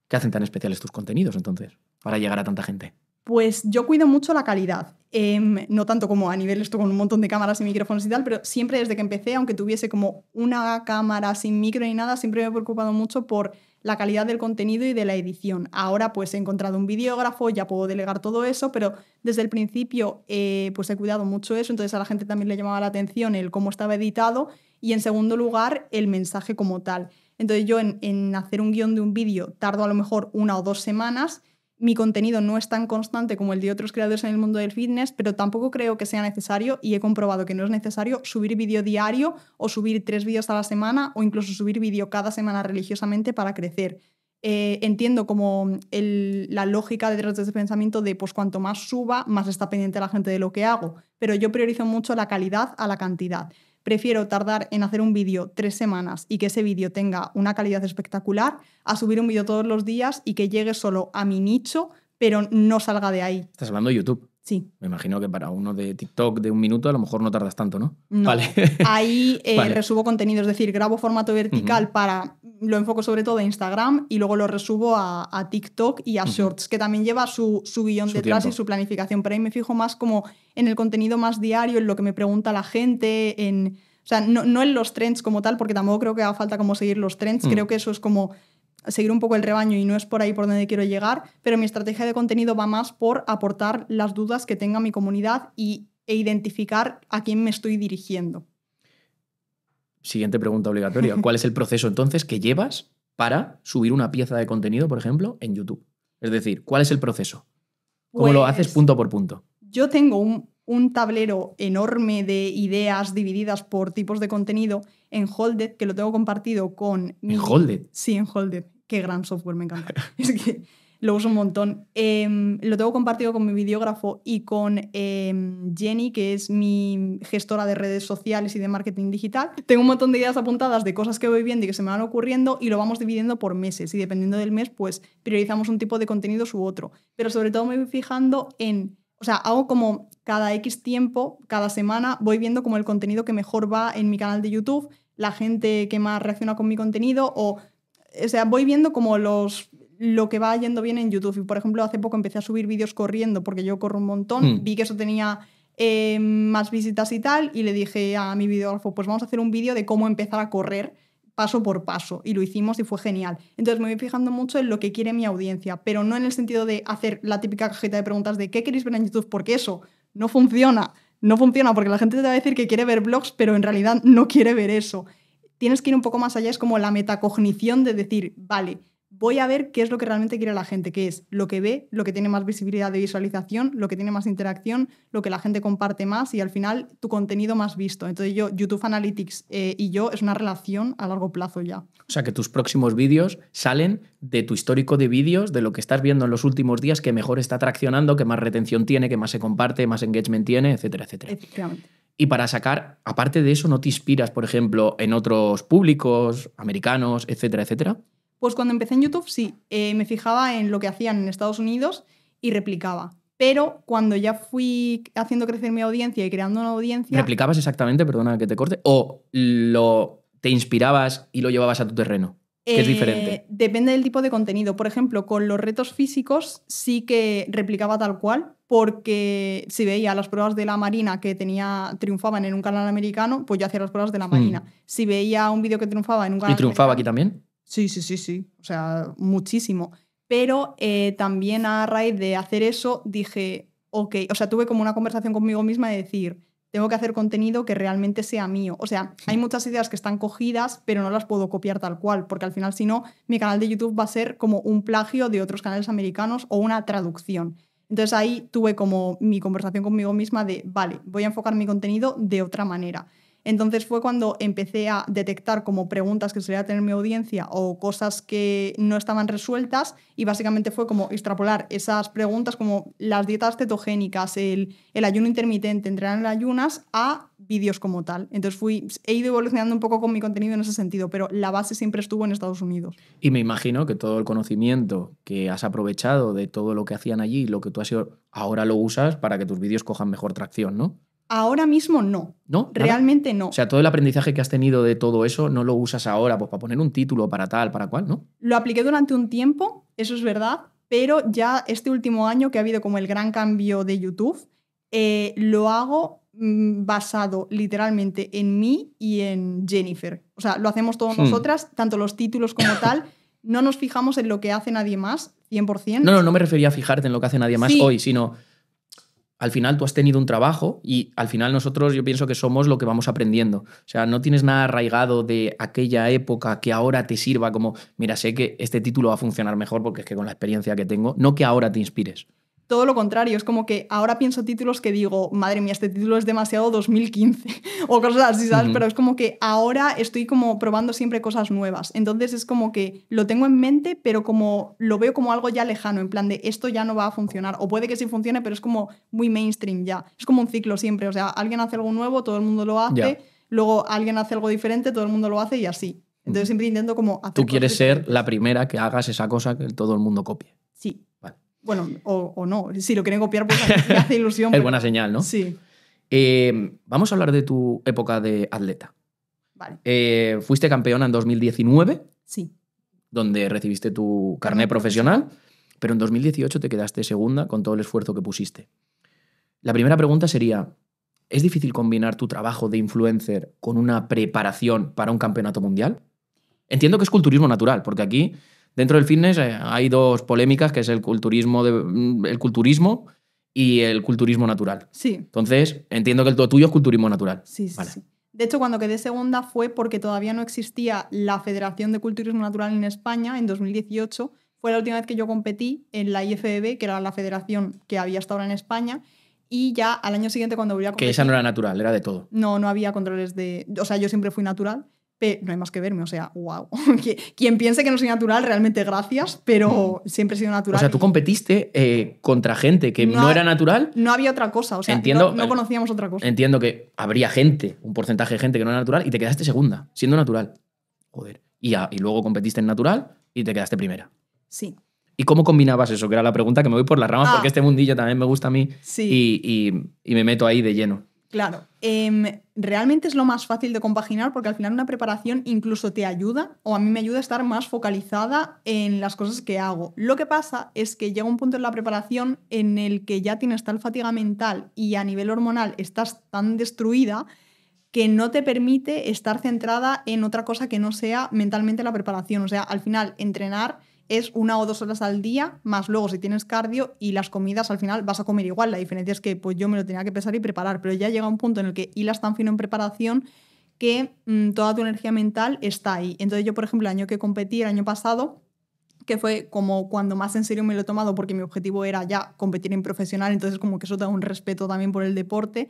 ¿Qué hacen tan especiales tus contenidos entonces para llegar a tanta gente? Pues yo cuido mucho la calidad. Em, no tanto como a nivel esto con un montón de cámaras y micrófonos y tal, pero siempre desde que empecé, aunque tuviese como una cámara sin micro ni nada, siempre me he preocupado mucho por la calidad del contenido y de la edición. Ahora pues he encontrado un videógrafo, ya puedo delegar todo eso, pero desde el principio eh, pues he cuidado mucho eso, entonces a la gente también le llamaba la atención el cómo estaba editado y en segundo lugar el mensaje como tal. Entonces yo en, en hacer un guión de un vídeo tardo a lo mejor una o dos semanas, mi contenido no es tan constante como el de otros creadores en el mundo del fitness, pero tampoco creo que sea necesario y he comprobado que no es necesario subir vídeo diario o subir tres vídeos a la semana o incluso subir vídeo cada semana religiosamente para crecer. Eh, entiendo como la lógica detrás de ese pensamiento de pues cuanto más suba, más está pendiente la gente de lo que hago, pero yo priorizo mucho la calidad a la cantidad. Prefiero tardar en hacer un vídeo tres semanas y que ese vídeo tenga una calidad espectacular a subir un vídeo todos los días y que llegue solo a mi nicho, pero no salga de ahí. Estás hablando de YouTube. Sí. Me imagino que para uno de TikTok de un minuto a lo mejor no tardas tanto, ¿no? Vale. Ahí eh, resubo contenido, es decir, grabo formato vertical para. Lo enfoco sobre todo a Instagram y luego lo resubo a, TikTok y a Shorts, que también lleva su, guión detrás y su planificación. Pero ahí me fijo más como en el contenido más diario, en lo que me pregunta la gente, en. O sea, no, en los trends como tal, porque tampoco creo que haga falta como seguir los trends. Mm. Creo que eso es como seguir un poco el rebaño y no es por ahí por donde quiero llegar, pero mi estrategia de contenido va más por aportar las dudas que tenga mi comunidad y, e identificar a quién me estoy dirigiendo. Siguiente pregunta obligatoria. ¿Cuál es el proceso entonces que llevas para subir una pieza de contenido, por ejemplo, en YouTube? Es decir, ¿cuál es el proceso? ¿Cómo lo haces pues punto por punto? Yo tengo un, tablero enorme de ideas divididas por tipos de contenido en Holded, que lo tengo compartido con... ¿En Holded? Sí, en Holded qué gran software, me encanta. es que lo uso un montón. Em, lo tengo compartido con mi videógrafo y con em, Jenny, que es mi gestora de redes sociales y de marketing digital. Tengo un montón de ideas apuntadas de cosas que voy viendo y que se me van ocurriendo y lo vamos dividiendo por meses. Y dependiendo del mes, pues priorizamos un tipo de contenidos u otro. Pero sobre todo me voy fijando en... O sea, hago como cada X tiempo, cada semana, voy viendo como el contenido que mejor va en mi canal de YouTube, la gente que más reacciona con mi contenido o o sea, voy viendo como los lo que va yendo bien en YouTube. Y por ejemplo, hace poco empecé a subir vídeos corriendo porque yo corro un montón. Mm. Vi que eso tenía eh, más visitas y tal. Y le dije a mi videógrafo, pues vamos a hacer un vídeo de cómo empezar a correr paso por paso. Y lo hicimos y fue genial. Entonces me voy fijando mucho en lo que quiere mi audiencia, pero no en el sentido de hacer la típica cajita de preguntas de qué queréis ver en YouTube, porque eso no funciona. No funciona porque la gente te va a decir que quiere ver blogs, pero en realidad no quiere ver eso tienes que ir un poco más allá, es como la metacognición de decir, vale, voy a ver qué es lo que realmente quiere la gente, qué es lo que ve, lo que tiene más visibilidad de visualización, lo que tiene más interacción, lo que la gente comparte más y al final tu contenido más visto. Entonces yo, YouTube Analytics eh, y yo es una relación a largo plazo ya. O sea que tus próximos vídeos salen de tu histórico de vídeos, de lo que estás viendo en los últimos días, que mejor está traccionando, que más retención tiene, que más se comparte, más engagement tiene, etcétera, etcétera. Y para sacar, aparte de eso, ¿no te inspiras, por ejemplo, en otros públicos, americanos, etcétera, etcétera? Pues cuando empecé en YouTube, sí, eh, me fijaba en lo que hacían en Estados Unidos y replicaba. Pero cuando ya fui haciendo crecer mi audiencia y creando una audiencia. ¿Replicabas exactamente, perdona que te corte? ¿O lo, te inspirabas y lo llevabas a tu terreno? Que es eh, diferente. Depende del tipo de contenido. Por ejemplo, con los retos físicos sí que replicaba tal cual, porque si veía las pruebas de la Marina que tenía, triunfaban en un canal americano, pues yo hacía las pruebas de la mm. Marina. Si veía un vídeo que triunfaba en un canal. ¿Y triunfaba aquí también? Sí, sí, sí, sí. O sea, muchísimo. Pero eh, también a raíz de hacer eso dije, ok, o sea, tuve como una conversación conmigo misma de decir, tengo que hacer contenido que realmente sea mío. O sea, hay muchas ideas que están cogidas, pero no las puedo copiar tal cual, porque al final si no, mi canal de YouTube va a ser como un plagio de otros canales americanos o una traducción. Entonces ahí tuve como mi conversación conmigo misma de, vale, voy a enfocar mi contenido de otra manera. Entonces fue cuando empecé a detectar como preguntas que solía tener mi audiencia o cosas que no estaban resueltas y básicamente fue como extrapolar esas preguntas como las dietas cetogénicas, el, ayuno intermitente, entrenar en ayunas a vídeos como tal. Entonces fui, he ido evolucionando un poco con mi contenido en ese sentido, pero la base siempre estuvo en Estados Unidos. Y me imagino que todo el conocimiento que has aprovechado de todo lo que hacían allí, lo que tú has sido, ahora lo usas para que tus vídeos cojan mejor tracción, ¿no? Ahora mismo no. ¿No? Realmente no. O sea, todo el aprendizaje que has tenido de todo eso no lo usas ahora pues, para poner un título, para tal, para cual, ¿no? Lo apliqué durante un tiempo, eso es verdad, pero ya este último año que ha habido como el gran cambio de YouTube, eh, lo hago mm, basado literalmente en mí y en Jennifer. O sea, lo hacemos todos hmm. nosotras, tanto los títulos como tal. No nos fijamos en lo que hace nadie más, 100%. No, no, no me refería a fijarte en lo que hace nadie más hoy, sino al final tú has tenido un trabajo y al final nosotros yo pienso que somos lo que vamos aprendiendo. O sea, no tienes nada arraigado de aquella época que ahora te sirva como, mira, sé que este título va a funcionar mejor porque es que con la experiencia que tengo, no que ahora te inspires todo lo contrario, es como que ahora pienso títulos que digo, madre mía, este título es demasiado 2015 o cosas así, ¿sabes? Pero es como que ahora estoy como probando siempre cosas nuevas. Entonces es como que lo tengo en mente, pero como lo veo como algo ya lejano, en plan de esto ya no va a funcionar. O puede que sí funcione, pero es como muy mainstream ya. Es como un ciclo siempre, o sea, alguien hace algo nuevo, todo el mundo lo hace, luego alguien hace algo diferente, todo el mundo lo hace y así. Entonces siempre intento como Tú quieres ser la primera que hagas esa cosa que todo el mundo copie. Sí. Vale. Bueno, o, no, si lo quieren copiar, pues me hace ilusión. es buena señal, ¿no? Sí. Em, vamos a hablar de tu época de atleta. Vale. Eh, fuiste campeona en 2019. Sí. Donde recibiste tu carnet profesional, pero en 2018 te quedaste segunda con todo el esfuerzo que pusiste. La primera pregunta sería, ¿es difícil combinar tu trabajo de influencer con una preparación para un campeonato mundial? Entiendo que es culturismo natural, porque aquí Dentro del fitness eh, hay dos polémicas, que es el culturismo, de, el culturismo y el culturismo natural. Sí. Entonces, entiendo que el tuyo es culturismo natural. Sí, sí. sí. De hecho, cuando quedé segunda fue porque todavía no existía la Federación de Culturismo Natural en España en 2018. Fue la última vez que yo competí en la IFBB, que era la federación que había hasta ahora en España. Y ya al año siguiente, cuando volví a competir. Que esa no era natural, era de todo. No, no había controles de. O sea, yo siempre fui natural no hay más que verme, o sea, wow. Quien piense que no soy natural, realmente gracias, pero mm. siempre he sido natural. O sea, tú competiste eh, contra gente que no, era natural. No había otra cosa, o sea, entiendo, no, eh, conocíamos otra cosa. Entiendo que habría gente, un porcentaje de gente que no era natural, y te quedaste segunda, siendo natural. Joder. Y, luego competiste en natural y te quedaste primera. Sí. ¿Y cómo combinabas eso? Que era la pregunta que me voy por las ramas ah. porque este mundillo también me gusta a mí sí. y, me meto ahí de lleno. Claro, em, realmente es lo más fácil de compaginar porque al final una preparación incluso te ayuda o a mí me ayuda a estar más focalizada en las cosas que hago. Lo que pasa es que llega un punto en la preparación en el que ya tienes tal fatiga mental y a nivel hormonal estás tan destruida que no te permite estar centrada en otra cosa que no sea mentalmente la preparación. O sea, al final entrenar es una o dos horas al día, más luego si tienes cardio y las comidas al final vas a comer igual. La diferencia es que pues yo me lo tenía que pesar y preparar, pero ya llega un punto en el que hilas tan fino en preparación que mm, toda tu energía mental está ahí. Entonces yo, por ejemplo, el año que competí, el año pasado, que fue como cuando más en serio me lo he tomado porque mi objetivo era ya competir en profesional, entonces como que eso da un respeto también por el deporte.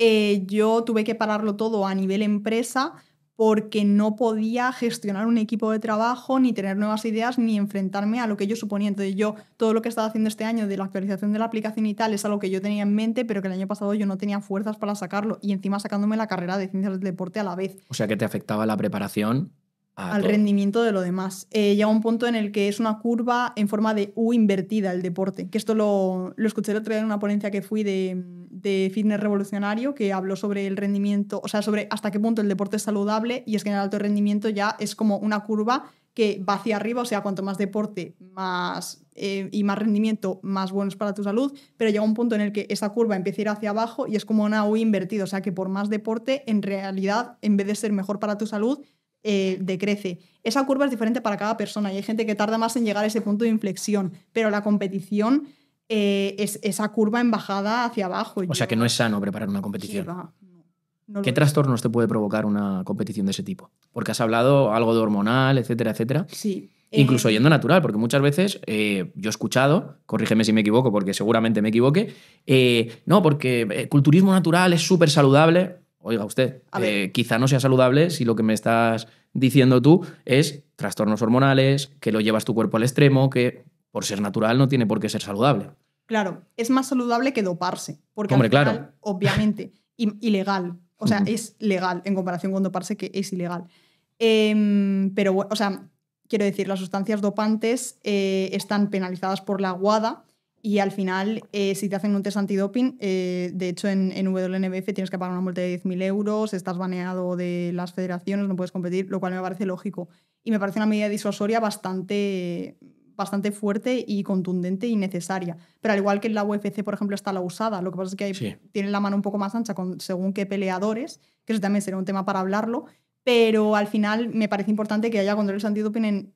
Eh, yo tuve que pararlo todo a nivel empresa porque no podía gestionar un equipo de trabajo, ni tener nuevas ideas, ni enfrentarme a lo que yo suponía. Entonces yo, todo lo que estaba haciendo este año de la actualización de la aplicación y tal, es algo que yo tenía en mente, pero que el año pasado yo no tenía fuerzas para sacarlo. Y encima sacándome la carrera de ciencias del deporte a la vez. O sea que te afectaba la preparación al rendimiento de lo demás. Eh, llega un punto en el que es una curva en forma de U invertida el deporte, que esto lo, lo escuché el otro día en una ponencia que fui de, de fitness revolucionario que habló sobre el rendimiento, o sea, sobre hasta qué punto el deporte es saludable y es que en el alto rendimiento ya es como una curva que va hacia arriba, o sea, cuanto más deporte más, eh, y más rendimiento, más buenos para tu salud, pero llega un punto en el que esa curva empieza a ir hacia abajo y es como una U invertida, o sea, que por más deporte, en realidad, en vez de ser mejor para tu salud, eh, decrece. Esa curva es diferente para cada persona y hay gente que tarda más en llegar a ese punto de inflexión, pero la competición eh, es, esa curva en bajada hacia abajo. O sea que no es sano preparar una competición. ¿Qué trastornos te puede provocar una competición de ese tipo? Porque has hablado algo de hormonal, etcétera, etcétera. Sí. Incluso eh, yendo natural, porque muchas veces eh, yo he escuchado, corrígeme si me equivoco, porque seguramente me equivoque, no, porque el culturismo natural es súper saludable. Oiga usted, quizá no sea saludable si lo que me estás diciendo tú es trastornos hormonales, que lo llevas tu cuerpo al extremo, que por ser natural no tiene por qué ser saludable. Claro, es más saludable que doparse, porque Hombre, al claro. obviamente, ilegal, o sea, es legal en comparación con doparse que es ilegal. Em, pero, o sea, quiero decir, las sustancias dopantes eh, están penalizadas por la WADA y al final, eh, si te hacen un test antidoping, eh, de hecho en, en, WNBF tienes que pagar una multa de 10.000 euros, estás baneado de las federaciones, no puedes competir, lo cual me parece lógico. Y me parece una medida disuasoria bastante, bastante fuerte y contundente y necesaria. Pero al igual que en la UFC, por ejemplo, está la usada, lo que pasa es que tienen la mano un poco más ancha según qué peleadores, que eso también será un tema para hablarlo, pero al final me parece importante que haya controles antidoping en,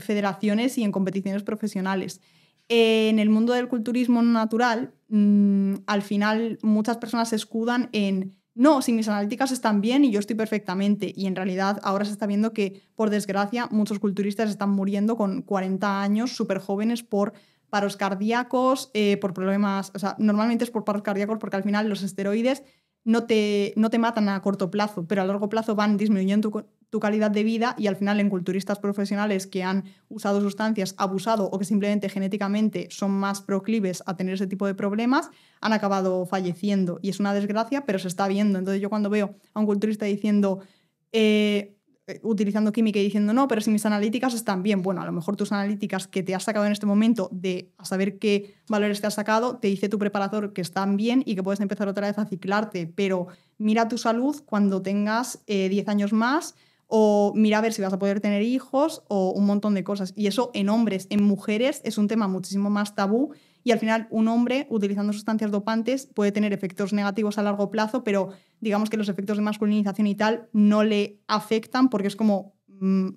federaciones y en competiciones profesionales. Eh, en el mundo del culturismo natural, mm, al final muchas personas se escudan en no, si mis analíticas están bien y yo estoy perfectamente. Y en realidad ahora se está viendo que, por desgracia, muchos culturistas están muriendo con 40 años, súper jóvenes, por paros cardíacos, eh, por problemas, o sea, normalmente es por paros cardíacos porque al final los esteroides no te, no te matan a corto plazo, pero a largo plazo van disminuyendo tu, tu calidad de vida y al final en culturistas profesionales que han usado sustancias, abusado o que simplemente genéticamente son más proclives a tener ese tipo de problemas, han acabado falleciendo. Y es una desgracia, pero se está viendo. Entonces yo cuando veo a un culturista diciendo... Eh, utilizando química y diciendo, no, pero si mis analíticas están bien, bueno, a lo mejor tus analíticas que te has sacado en este momento de saber qué valores te has sacado, te dice tu preparador que están bien y que puedes empezar otra vez a ciclarte, pero mira tu salud cuando tengas 10 eh, años más o mira a ver si vas a poder tener hijos o un montón de cosas. Y eso en hombres, en mujeres es un tema muchísimo más tabú y al final un hombre utilizando sustancias dopantes puede tener efectos negativos a largo plazo, pero digamos que los efectos de masculinización y tal no le afectan porque es como mm,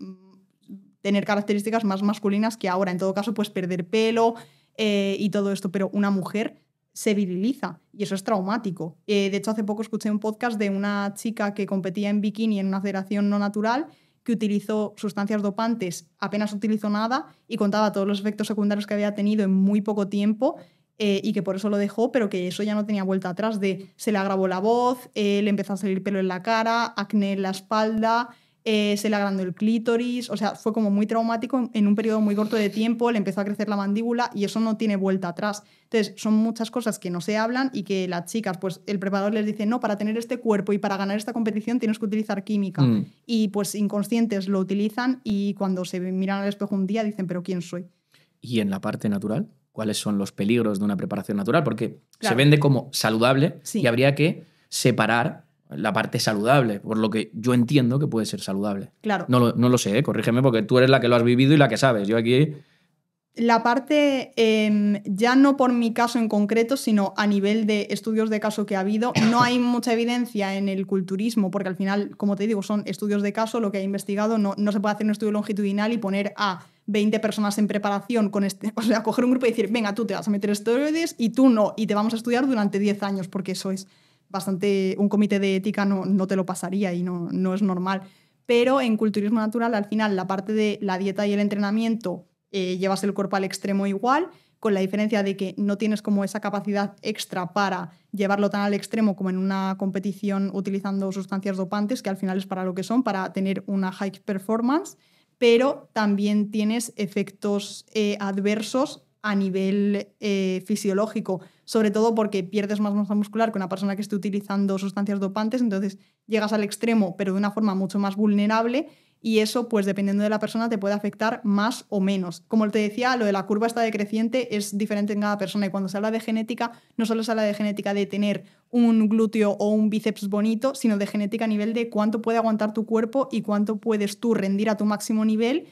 tener características más masculinas que ahora. En todo caso, pues perder pelo eh, y todo esto, pero una mujer se viriliza y eso es traumático. Eh, de hecho, hace poco escuché un podcast de una chica que competía en bikini en una federación no natural que utilizó sustancias dopantes, apenas utilizó nada y contaba todos los efectos secundarios que había tenido en muy poco tiempo eh, y que por eso lo dejó, pero que eso ya no tenía vuelta atrás de se le agravó la voz, eh, le empezó a salir pelo en la cara, acné en la espalda, eh, se le agrandó el clítoris, o sea, fue como muy traumático en un periodo muy corto de tiempo, le empezó a crecer la mandíbula y eso no tiene vuelta atrás. Entonces, son muchas cosas que no se hablan y que las chicas, pues el preparador les dice, no, para tener este cuerpo y para ganar esta competición tienes que utilizar química. Mm. Y pues inconscientes lo utilizan y cuando se miran al espejo un día dicen, pero ¿quién soy? ¿Y en la parte natural? ¿Cuáles son los peligros de una preparación natural? Porque se vende como saludable y habría que separar la parte saludable, por lo que yo entiendo que puede ser saludable. No lo, no sé, ¿eh? corrígeme, porque tú eres la que lo has vivido y la que sabes. Yo aquí. La parte, em, ya no por mi caso en concreto, sino a nivel de estudios de caso que ha habido, no hay mucha evidencia en el culturismo, porque al final, como te digo, son estudios de caso, lo que he investigado, no, se puede hacer un estudio longitudinal y poner a 20 personas en preparación, con este, o sea, coger un grupo y decir, venga, tú te vas a meter esteroides y tú no, y te vamos a estudiar durante 10 años, porque eso es bastante, un comité de ética no, no te lo pasaría y no, no es normal. Pero en culturismo natural, al final, la parte de la dieta y el entrenamiento, eh, llevas el cuerpo al extremo igual, con la diferencia de que no tienes como esa capacidad extra para llevarlo tan al extremo como en una competición utilizando sustancias dopantes, que al final es para lo que son, para tener una high performance, pero también tienes efectos eh, adversos a nivel eh, fisiológico, sobre todo porque pierdes más masa muscular que una persona que esté utilizando sustancias dopantes, entonces llegas al extremo, pero de una forma mucho más vulnerable y eso, pues dependiendo de la persona, te puede afectar más o menos. Como te decía, lo de la curva está decreciente es diferente en cada persona y cuando se habla de genética, no solo se habla de genética de tener un glúteo o un bíceps bonito, sino de genética a nivel de cuánto puede aguantar tu cuerpo y cuánto puedes tú rendir a tu máximo nivel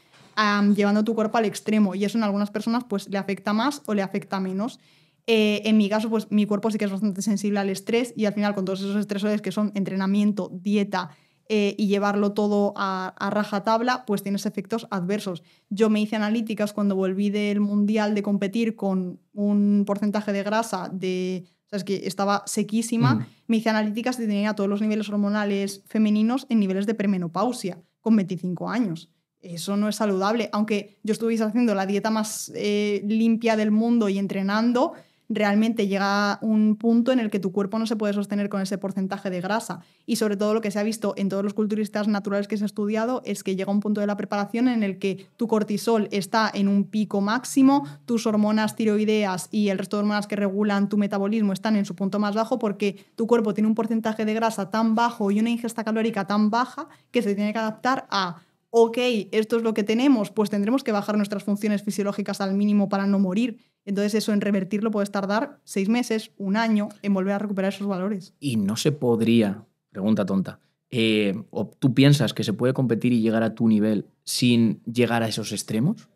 llevando tu cuerpo al extremo y eso en algunas personas pues le afecta más o le afecta menos. Eh, en mi caso, pues mi cuerpo sí que es bastante sensible al estrés y al final con todos esos estresores que son entrenamiento, dieta eh, y llevarlo todo a, a rajatabla, pues tienes efectos adversos. Yo me hice analíticas cuando volví del mundial de competir con un porcentaje de grasa de... O sea, es que estaba sequísima. Mm. Me hice analíticas y tenía todos los niveles hormonales femeninos en niveles de premenopausia con 25 años eso no es saludable. Aunque yo estuviese haciendo la dieta más eh, limpia del mundo y entrenando, realmente llega un punto en el que tu cuerpo no se puede sostener con ese porcentaje de grasa. Y sobre todo lo que se ha visto en todos los culturistas naturales que se ha estudiado es que llega un punto de la preparación en el que tu cortisol está en un pico máximo, tus hormonas tiroideas y el resto de hormonas que regulan tu metabolismo están en su punto más bajo porque tu cuerpo tiene un porcentaje de grasa tan bajo y una ingesta calórica tan baja que se tiene que adaptar a ok, esto es lo que tenemos, pues tendremos que bajar nuestras funciones fisiológicas al mínimo para no morir. Entonces eso en revertirlo puedes tardar seis meses, un año, en volver a recuperar esos valores. Y no se podría, pregunta tonta, eh, ¿o ¿tú piensas que se puede competir y llegar a tu nivel sin llegar a esos extremos?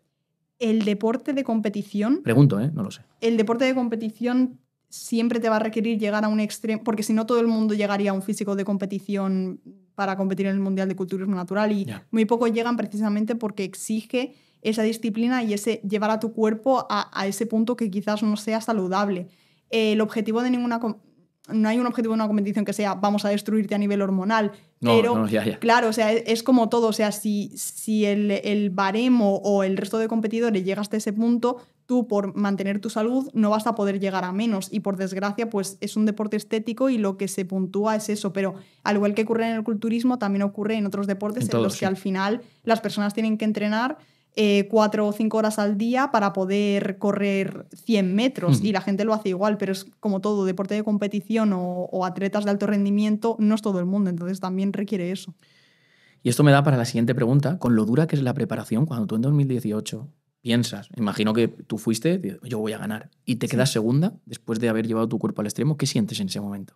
El deporte de competición... Pregunto, ¿eh? No lo sé. El deporte de competición siempre te va a requerir llegar a un extremo, porque si no todo el mundo llegaría a un físico de competición para competir en el Mundial de Culturismo Natural y muy pocos llegan precisamente porque exige esa disciplina y ese llevar a tu cuerpo a, ese punto que quizás no sea saludable. el objetivo de ninguna... No hay un objetivo de una competición que sea vamos a destruirte a nivel hormonal, pero claro, o sea, e-, es, como todo, o sea, si, si el, el baremo o el resto de competidores llega hasta ese punto, tú por mantener tu salud no vas a poder llegar a menos y por desgracia pues es un deporte estético y lo que se puntúa es eso, pero al igual que ocurre en el culturismo también ocurre en otros deportes en, los que al final las personas tienen que entrenar eh, cuatro o cinco horas al día para poder correr 100 metros y la gente lo hace igual, pero es como todo, deporte de competición o, o, atletas de alto rendimiento, no es todo el mundo, entonces también requiere eso. Y esto me da para la siguiente pregunta, con lo dura que es la preparación, cuando tú en 2018 piensas, imagino que tú fuiste, yo voy a ganar, y te quedas segunda después de haber llevado tu cuerpo al extremo, ¿qué sientes en ese momento?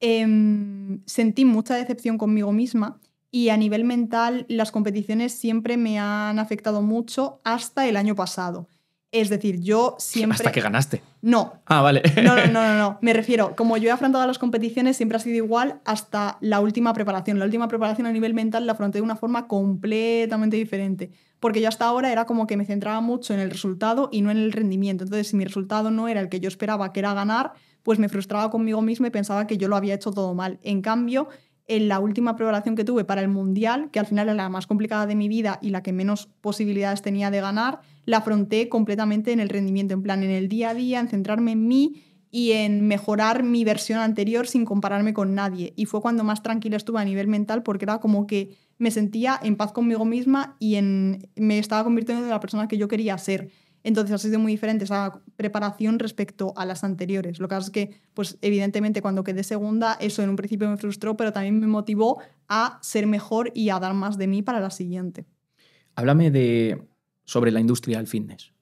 Em, sentí mucha decepción conmigo misma y a nivel mental las competiciones siempre me han afectado mucho hasta el año pasado. Es decir, yo siempre... Hasta que ganaste. No. Ah, vale. No, no, no, no, no. Me refiero, como yo he afrontado las competiciones, siempre ha sido igual hasta la última preparación. La última preparación a nivel mental la afronté de una forma completamente diferente porque yo hasta ahora era como que me centraba mucho en el resultado y no en el rendimiento. Entonces, si mi resultado no era el que yo esperaba que era ganar, pues me frustraba conmigo mismo y pensaba que yo lo había hecho todo mal. En cambio, en la última preparación que tuve para el Mundial, que al final era la más complicada de mi vida y la que menos posibilidades tenía de ganar, la afronté completamente en el rendimiento, en plan, en el día a día, en centrarme en mí y en mejorar mi versión anterior sin compararme con nadie. Y fue cuando más tranquila estuve a nivel mental porque era como que me sentía en paz conmigo misma y me estaba convirtiendo en la persona que yo quería ser. Entonces ha sido muy diferente esa preparación respecto a las anteriores. Lo que pasa es que, pues evidentemente cuando quedé segunda, eso en un principio me frustró, pero también me motivó a ser mejor y a dar más de mí para la siguiente. Háblame de sobre la industria del fitness.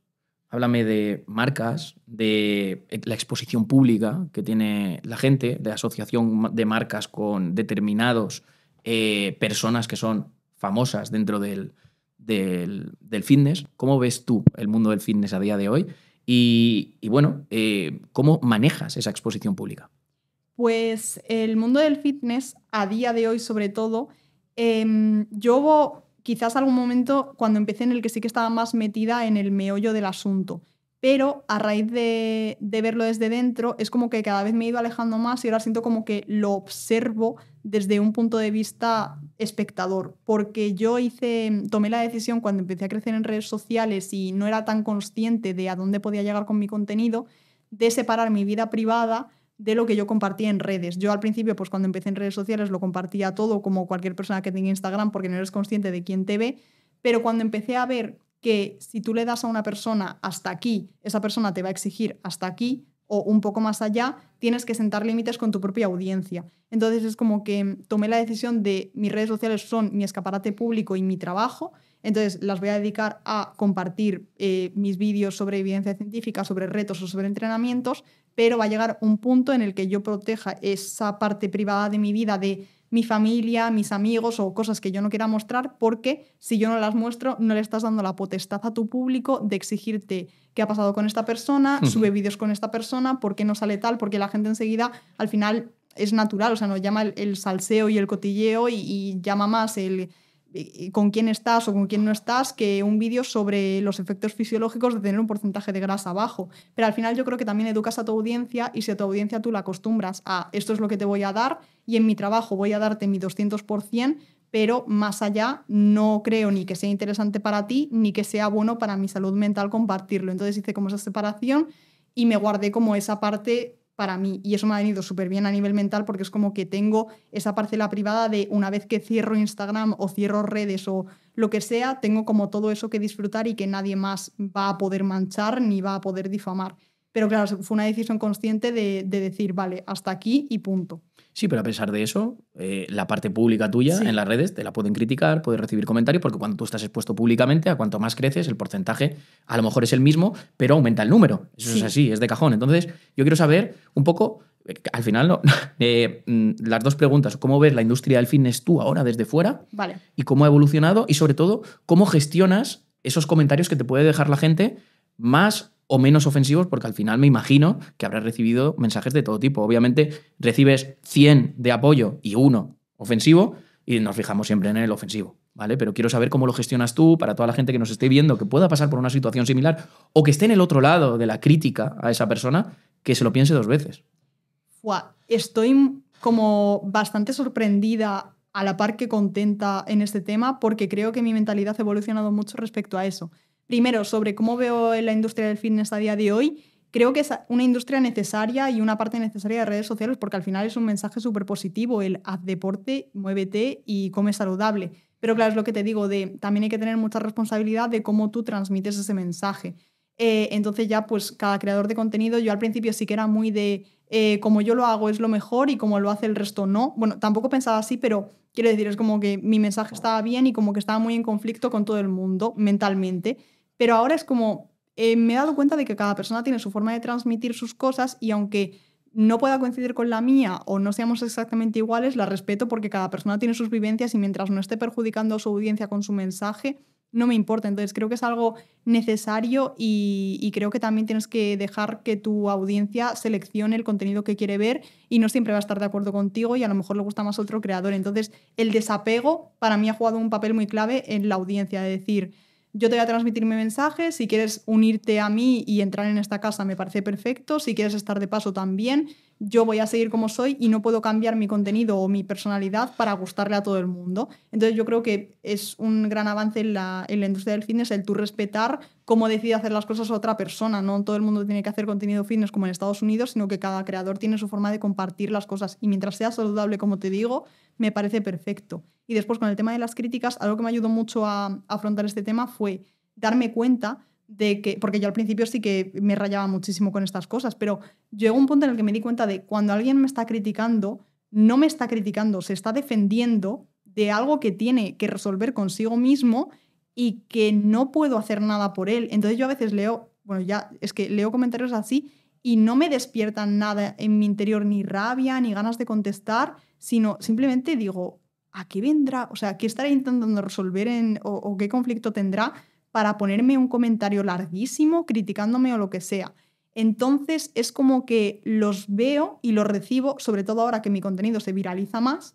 Háblame de marcas, de la exposición pública que tiene la gente, de asociación de marcas con determinados eh, personas que son famosas dentro del, fitness. ¿Cómo ves tú el mundo del fitness a día de hoy? Y, bueno, eh, ¿cómo manejas esa exposición pública? Pues el mundo del fitness, a día de hoy sobre todo, em, yo hubo quizás algún momento cuando empecé en el que sí que estaba más metida en el meollo del asunto pero a raíz de, verlo desde dentro es como que cada vez me he ido alejando más y ahora siento como que lo observo desde un punto de vista espectador, porque yo hice, mm, tomé la decisión cuando empecé a crecer en redes sociales y no era tan consciente de a dónde podía llegar con mi contenido, de separar mi vida privada de lo que yo compartía en redes. Yo al principio, pues cuando empecé en redes sociales, lo compartía todo como cualquier persona que tenga Instagram porque no eres consciente de quién te ve, pero cuando empecé a ver que si tú le das a una persona hasta aquí, esa persona te va a exigir hasta aquí o un poco más allá, tienes que sentar límites con tu propia audiencia. Entonces es como que tomé la decisión de mis redes sociales son mi escaparate público y mi trabajo, entonces las voy a dedicar a compartir eh, mis vídeos sobre evidencia científica, sobre retos o sobre entrenamientos, pero va a llegar un punto en el que yo proteja esa parte privada de mi vida de mi familia, mis amigos o cosas que yo no quiera mostrar, porque si yo no las muestro, no le estás dando la potestad a tu público de exigirte qué ha pasado con esta persona, sube vídeos con esta persona, por qué no sale tal, porque la gente enseguida al final es natural, o sea, nos llama el, salseo y el cotilleo y llama más el con quién estás o con quién no estás que un vídeo sobre los efectos fisiológicos de tener un porcentaje de grasa bajo. Pero al final yo creo que también educas a tu audiencia y si a tu audiencia tú la acostumbras a esto es lo que te voy a dar y en mi trabajo voy a darte mi 200%, pero más allá no creo ni que sea interesante para ti ni que sea bueno para mi salud mental compartirlo. Entonces hice como esa separación y me guardé como esa parte para mí. Y eso me ha venido súper bien a nivel mental porque es como que tengo esa parcela privada de una vez que cierro Instagram o cierro redes o lo que sea, tengo como todo eso que disfrutar y que nadie más va a poder manchar ni va a poder difamar. Pero claro, fue una decisión consciente de, de decir, vale, hasta aquí y punto. Sí, pero a pesar de eso, eh, la parte pública tuya en las redes te la pueden criticar, puedes recibir comentarios, porque cuando tú estás expuesto públicamente, a cuanto más creces, el porcentaje a lo mejor es el mismo, pero aumenta el número. Eso es así, es de cajón. Entonces, yo quiero saber un poco, eh, al final, eh, mm, las dos preguntas, cómo ves la industria del fitness tú ahora desde fuera vale. y cómo ha evolucionado y sobre todo, cómo gestionas esos comentarios que te puede dejar la gente más o menos ofensivos, porque al final me imagino que habrás recibido mensajes de todo tipo. Obviamente recibes 100 de apoyo y uno ofensivo, y nos fijamos siempre en el ofensivo. ¿Vale? Pero quiero saber cómo lo gestionas tú para toda la gente que nos esté viendo, que pueda pasar por una situación similar o que esté en el otro lado de la crítica a esa persona, que se lo piense dos veces. estoy como bastante sorprendida a la par que contenta en este tema porque creo que mi mentalidad ha evolucionado mucho respecto a eso primero sobre cómo veo la industria del fitness a día de hoy. Creo que es una industria necesaria y una parte necesaria de redes sociales porque al final es un mensaje súper positivo, el haz deporte, muévete y come saludable. Pero claro, es lo que te digo, de, también hay que tener mucha responsabilidad de cómo tú transmites ese mensaje. Eh, entonces ya pues cada creador de contenido, yo al principio sí que era muy de eh, como yo lo hago es lo mejor y como lo hace el resto no. Bueno, tampoco pensaba así, pero quiero decir, es como que mi mensaje estaba bien y como que estaba muy en conflicto con todo el mundo mentalmente. Pero ahora es como, eh, me he dado cuenta de que cada persona tiene su forma de transmitir sus cosas y aunque no pueda coincidir con la mía o no seamos exactamente iguales, la respeto porque cada persona tiene sus vivencias y mientras no esté perjudicando a su audiencia con su mensaje, no me importa. Entonces creo que es algo necesario y, y, creo que también tienes que dejar que tu audiencia seleccione el contenido que quiere ver y no siempre va a estar de acuerdo contigo y a lo mejor le gusta más otro creador. Entonces el desapego para mí ha jugado un papel muy clave en la audiencia, de decir, yo te voy a transmitir mi mensaje, si quieres unirte a mí y entrar en esta casa me parece perfecto, si quieres estar de paso también, yo voy a seguir como soy y no puedo cambiar mi contenido o mi personalidad para gustarle a todo el mundo. Entonces yo creo que es un gran avance en la, industria del fitness el tú respetar cómo decide hacer las cosas otra persona. No todo el mundo tiene que hacer contenido fitness como en Estados Unidos, sino que cada creador tiene su forma de compartir las cosas. Y mientras sea saludable, como te digo, me parece perfecto. Y después con el tema de las críticas, algo que me ayudó mucho a afrontar este tema fue darme cuenta de que, porque yo al principio sí que me rayaba muchísimo con estas cosas, pero llegó un punto en el que me di cuenta de cuando alguien me está criticando, no me está criticando, se está defendiendo de algo que tiene que resolver consigo mismo y que no puedo hacer nada por él. Entonces yo a veces leo, bueno, ya es que leo comentarios así y no me despiertan nada en mi interior, ni rabia, ni ganas de contestar, sino simplemente digo, ¿a qué vendrá? O sea, ¿qué estará intentando resolver en, o qué conflicto tendrá? para ponerme un comentario larguísimo criticándome o lo que sea. Entonces es como que los veo y los recibo, sobre todo ahora que mi contenido se viraliza más,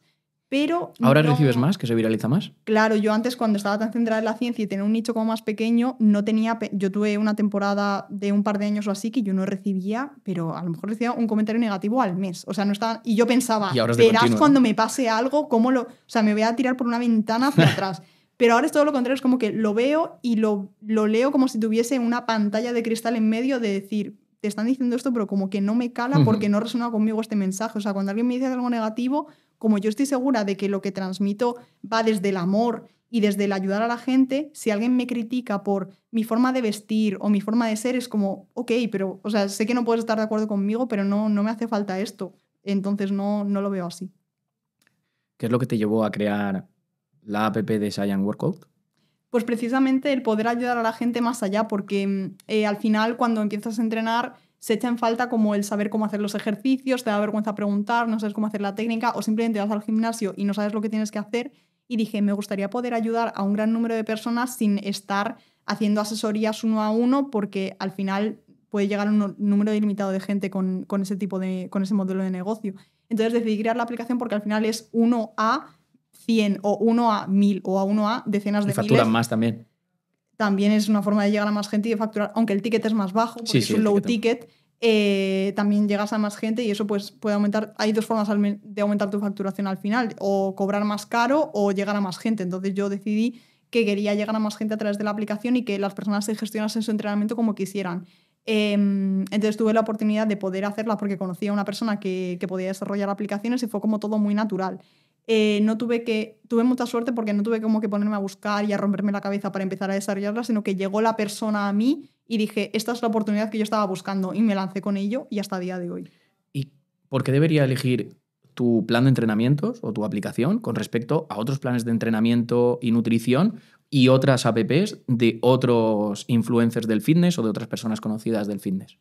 pero... ¿Ahora recibes más, que se viraliza más? Claro, yo antes cuando estaba tan centrada en la ciencia y tenía un nicho como más pequeño, no tenía... Yo tuve una temporada de un par de años o así que yo no recibía, pero a lo mejor recibía un comentario negativo al mes. O sea, no estaba... Y yo pensaba, verás cuando me pase algo, cómo lo... O sea, me voy a tirar por una ventana hacia atrás. Pero ahora es todo lo contrario, es como que lo veo y lo, lo leo como si tuviese una pantalla de cristal en medio de decir, te están diciendo esto, pero como que no me cala porque no resuena conmigo este mensaje. O sea, cuando alguien me dice algo negativo, como yo estoy segura de que lo que transmito va desde el amor y desde el ayudar a la gente, si alguien me critica por mi forma de vestir o mi forma de ser, es como, ok, pero, o sea, sé que no puedes estar de acuerdo conmigo, pero no, no me hace falta esto. Entonces no, no lo veo así. ¿Qué es lo que te llevó a crear la app de Science Workout? Pues precisamente el poder ayudar a la gente más allá, porque eh, al final cuando empiezas a entrenar se echa en falta como el saber cómo hacer los ejercicios, te da vergüenza preguntar, no sabes cómo hacer la técnica o simplemente vas al gimnasio y no sabes lo que tienes que hacer. Y dije, me gustaría poder ayudar a un gran número de personas sin estar haciendo asesorías uno a uno, porque al final puede llegar un número ilimitado de gente con, ese tipo de, con ese modelo de negocio. Entonces decidí crear la aplicación porque al final es uno a 100 o 1 a 1000 o a 1 a decenas de y facturan más también. También es una forma de llegar a más gente y de facturar, aunque el ticket es más bajo, porque es un low ticket, eh, también llegas a más gente y eso pues puede aumentar. Hay dos formas de aumentar tu facturación al final, o cobrar más caro o llegar a más gente. Entonces yo decidí que quería llegar a más gente a través de la aplicación y que las personas se gestionasen su entrenamiento como quisieran. Em, entonces tuve la oportunidad de poder hacerla porque conocía a una persona que podía desarrollar aplicaciones y fue como todo muy natural. Eh, no tuve que, tuve mucha suerte porque no tuve como que ponerme a buscar y a romperme la cabeza para empezar a desarrollarla, sino que llegó la persona a mí y dije, esta es la oportunidad que yo estaba buscando y me lancé con ello y hasta día de hoy. ¿Y por qué debería elegir tu plan de entrenamientos o tu aplicación con respecto a otros planes de entrenamiento y nutrición y otras apps de otros influencers del fitness o de otras personas conocidas del fitness?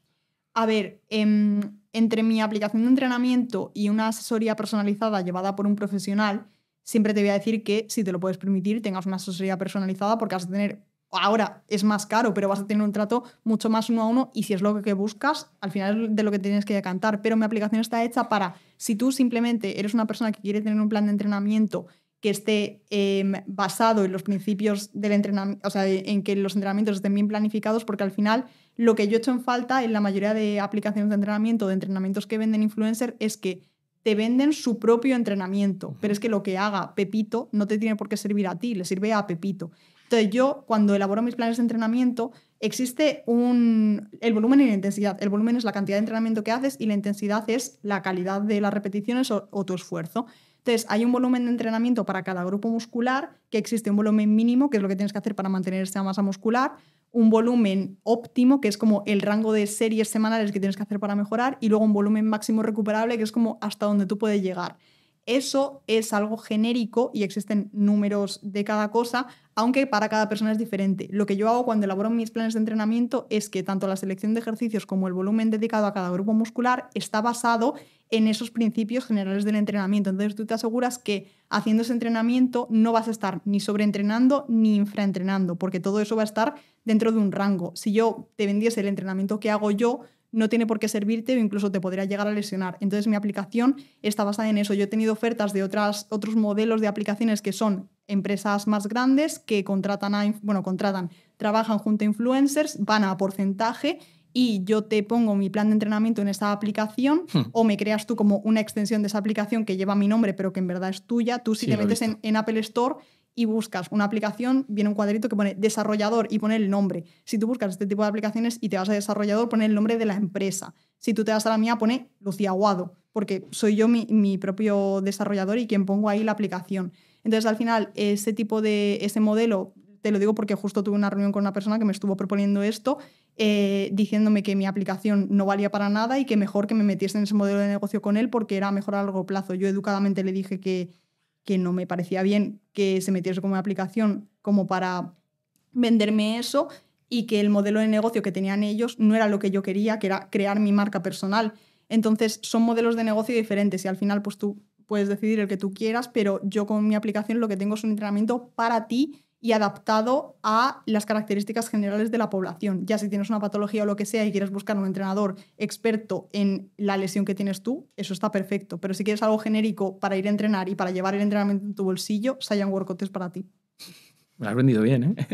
A ver, em, entre mi aplicación de entrenamiento y una asesoría personalizada llevada por un profesional, siempre te voy a decir que si te lo puedes permitir, tengas una asesoría personalizada porque vas a tener, ahora es más caro, pero vas a tener un trato mucho más uno a uno y si es lo que buscas, al final es de lo que tienes que decantar. Pero mi aplicación está hecha para, si tú simplemente eres una persona que quiere tener un plan de entrenamiento que esté em, basado en los principios del entrenamiento, o sea, en que los entrenamientos estén bien planificados, porque al final lo que yo echo en falta en la mayoría de aplicaciones de entrenamiento, de entrenamientos que venden influencer, es que te venden su propio entrenamiento, pero es que lo que haga Pepito no te tiene por qué servir a ti, le sirve a Pepito. Entonces yo cuando elaboro mis planes de entrenamiento existe un el volumen y la intensidad. El volumen es la cantidad de entrenamiento que haces y la intensidad es la calidad de las repeticiones o tu esfuerzo. Entonces, hay un volumen de entrenamiento para cada grupo muscular, que existe un volumen mínimo, que es lo que tienes que hacer para mantener esa masa muscular, un volumen óptimo, que es como el rango de series semanales que tienes que hacer para mejorar, y luego un volumen máximo recuperable, que es como hasta donde tú puedes llegar. Eso es algo genérico y existen números de cada cosa, aunque para cada persona es diferente. Lo que yo hago cuando elaboro mis planes de entrenamiento es que tanto la selección de ejercicios como el volumen dedicado a cada grupo muscular está basado en esos principios generales del entrenamiento. Entonces tú te aseguras que haciendo ese entrenamiento no vas a estar ni sobreentrenando ni infraentrenando, porque todo eso va a estar dentro de un rango. Si yo te vendiese el entrenamiento que hago yo, no tiene por qué servirte o incluso te podría llegar a lesionar. Entonces mi aplicación está basada en eso. Yo he tenido ofertas de otras, otros modelos de aplicaciones que son empresas más grandes que contratan, bueno, contratan, trabajan junto a influencers, van a porcentaje y yo te pongo mi plan de entrenamiento en esta aplicación hmm. o me creas tú como una extensión de esa aplicación que lleva mi nombre pero que en verdad es tuya, tú si sí, te metes en, Apple Store y buscas una aplicación, viene un cuadrito que pone desarrollador y pone el nombre. Si tú buscas este tipo de aplicaciones y te vas a desarrollador, pone el nombre de la empresa. Si tú te vas a la mía, pone Lucía Guado, porque soy yo mi, mi propio desarrollador y quien pongo ahí la aplicación. Entonces, al final, ese tipo de, ese modelo te lo digo porque justo tuve una reunión con una persona que me estuvo proponiendo esto, eh, diciéndome que mi aplicación no valía para nada y que mejor que me metiese en ese modelo de negocio con él porque era mejor a largo plazo. Yo educadamente le dije que, que no me parecía bien que se metiese con mi aplicación como para venderme eso y que el modelo de negocio que tenían ellos no era lo que yo quería, que era crear mi marca personal. Entonces son modelos de negocio diferentes y al final pues tú puedes decidir el que tú quieras, pero yo con mi aplicación lo que tengo es un entrenamiento para ti y adaptado a las características generales de la población. Ya si tienes una patología o lo que sea y quieres buscar un entrenador experto en la lesión que tienes tú, eso está perfecto. Pero si quieres algo genérico para ir a entrenar y para llevar el entrenamiento en tu bolsillo, Saiyan Workout es para ti. Me lo has vendido bien, ¿eh?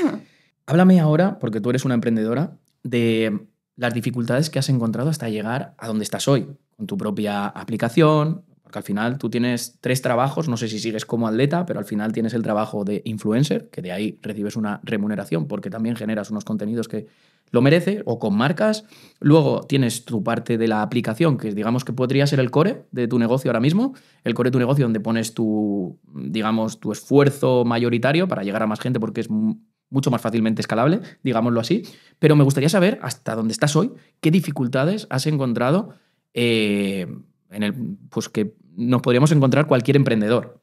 Háblame ahora, porque tú eres una emprendedora, de las dificultades que has encontrado hasta llegar a donde estás hoy, con tu propia aplicación, porque al final tú tienes tres trabajos, no sé si sigues como atleta, pero al final tienes el trabajo de influencer, que de ahí recibes una remuneración porque también generas unos contenidos que lo merece o con marcas. Luego tienes tu parte de la aplicación, que digamos que podría ser el core de tu negocio ahora mismo, el core de tu negocio donde pones tu, digamos, tu esfuerzo mayoritario para llegar a más gente porque es mucho más fácilmente escalable, digámoslo así. Pero me gustaría saber hasta dónde estás hoy, qué dificultades has encontrado eh, en el pues que nos podríamos encontrar cualquier emprendedor?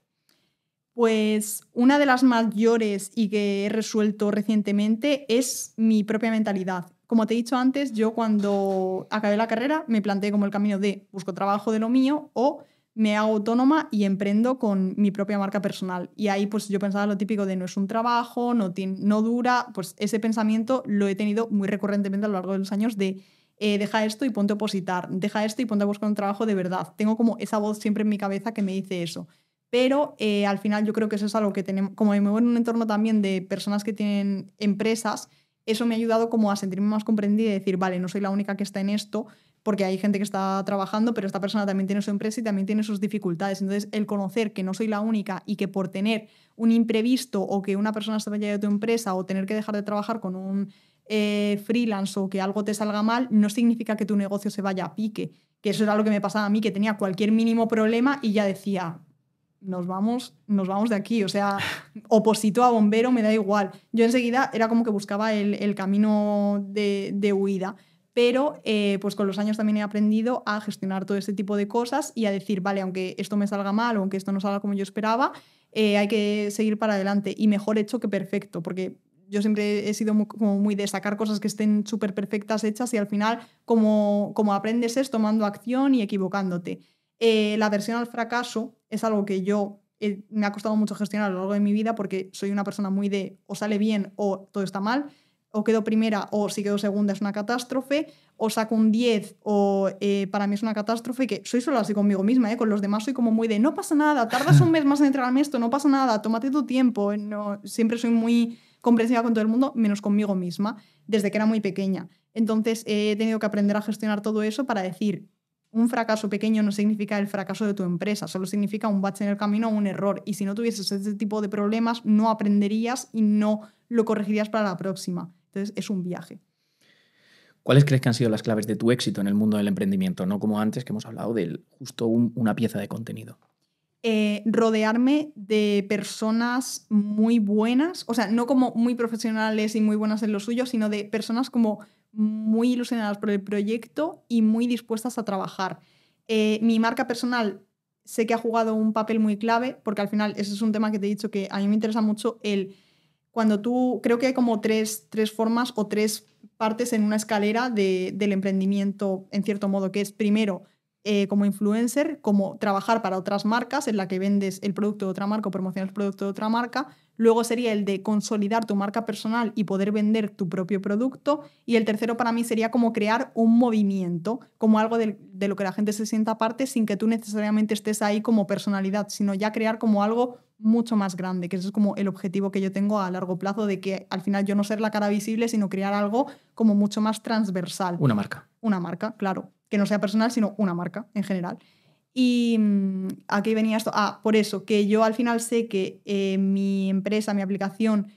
Pues una de las mayores y que he resuelto recientemente es mi propia mentalidad. Como te he dicho antes, yo cuando acabé la carrera me planteé como el camino de busco trabajo de lo mío o me hago autónoma y emprendo con mi propia marca personal. Y ahí pues yo pensaba lo típico de no es un trabajo, no, no dura, pues ese pensamiento lo he tenido muy recurrentemente a lo largo de los años de eh, deja esto y ponte a opositar, deja esto y ponte a buscar un trabajo de verdad. Tengo como esa voz siempre en mi cabeza que me dice eso. Pero eh, al final yo creo que eso es algo que tenemos, como me muevo en un entorno también de personas que tienen empresas, eso me ha ayudado como a sentirme más comprendida y decir, vale, no soy la única que está en esto, porque hay gente que está trabajando, pero esta persona también tiene su empresa y también tiene sus dificultades. Entonces, el conocer que no soy la única y que por tener un imprevisto o que una persona se vaya de tu empresa o tener que dejar de trabajar con un eh, freelance o que algo te salga mal, no significa que tu negocio se vaya a pique. Que eso era lo que me pasaba a mí, que tenía cualquier mínimo problema y ya decía, nos vamos, nos vamos de aquí. O sea, oposito a bombero, me da igual. Yo enseguida era como que buscaba el, camino de, huida. Pero eh, pues con los años también he aprendido a gestionar todo ese tipo de cosas y a decir, vale, aunque esto me salga mal o aunque esto no salga como yo esperaba, eh, hay que seguir para adelante. Y mejor hecho que perfecto, porque yo siempre he sido muy, como muy de sacar cosas que estén súper perfectas hechas y al final como, como aprendes es tomando acción y equivocándote. Eh, la versión al fracaso es algo que yo eh, me ha costado mucho gestionar a lo largo de mi vida porque soy una persona muy de o sale bien o todo está mal, o quedo primera o si quedo segunda es una catástrofe, o saco un 10 o eh, para mí es una catástrofe, que soy solo así conmigo misma, ¿eh? con los demás soy como muy de no pasa nada, tardas un mes más en entrar entregarme esto, no pasa nada, tómate tu tiempo, no, siempre soy muy comprensiva con todo el mundo, menos conmigo misma, desde que era muy pequeña. Entonces he tenido que aprender a gestionar todo eso para decir, un fracaso pequeño no significa el fracaso de tu empresa, solo significa un bache en el camino un error. Y si no tuvieses ese tipo de problemas, no aprenderías y no lo corregirías para la próxima. Entonces es un viaje. ¿Cuáles crees que han sido las claves de tu éxito en el mundo del emprendimiento? No como antes que hemos hablado de justo una pieza de contenido. Eh, rodearme de personas muy buenas, o sea, no como muy profesionales y muy buenas en lo suyo, sino de personas como muy ilusionadas por el proyecto y muy dispuestas a trabajar. Eh, mi marca personal sé que ha jugado un papel muy clave, porque al final ese es un tema que te he dicho que a mí me interesa mucho, el cuando tú, creo que hay como tres, tres formas o tres partes en una escalera del emprendimiento, en cierto modo, que es primero eh, como influencer, como trabajar para otras marcas en la que vendes el producto de otra marca o promocionas el producto de otra marca. Luego sería el de consolidar tu marca personal y poder vender tu propio producto. Y el tercero para mí sería como crear un movimiento, como algo de, lo que la gente se sienta parte sin que tú necesariamente estés ahí como personalidad, sino ya crear como algo mucho más grande, que ese es como el objetivo que yo tengo a largo plazo, de que al final yo no ser la cara visible, sino crear algo como mucho más transversal. Una marca. Una marca, claro que no sea personal, sino una marca en general. Y mm, aquí venía esto. Ah, por eso, que yo al final sé que eh, mi empresa, mi aplicación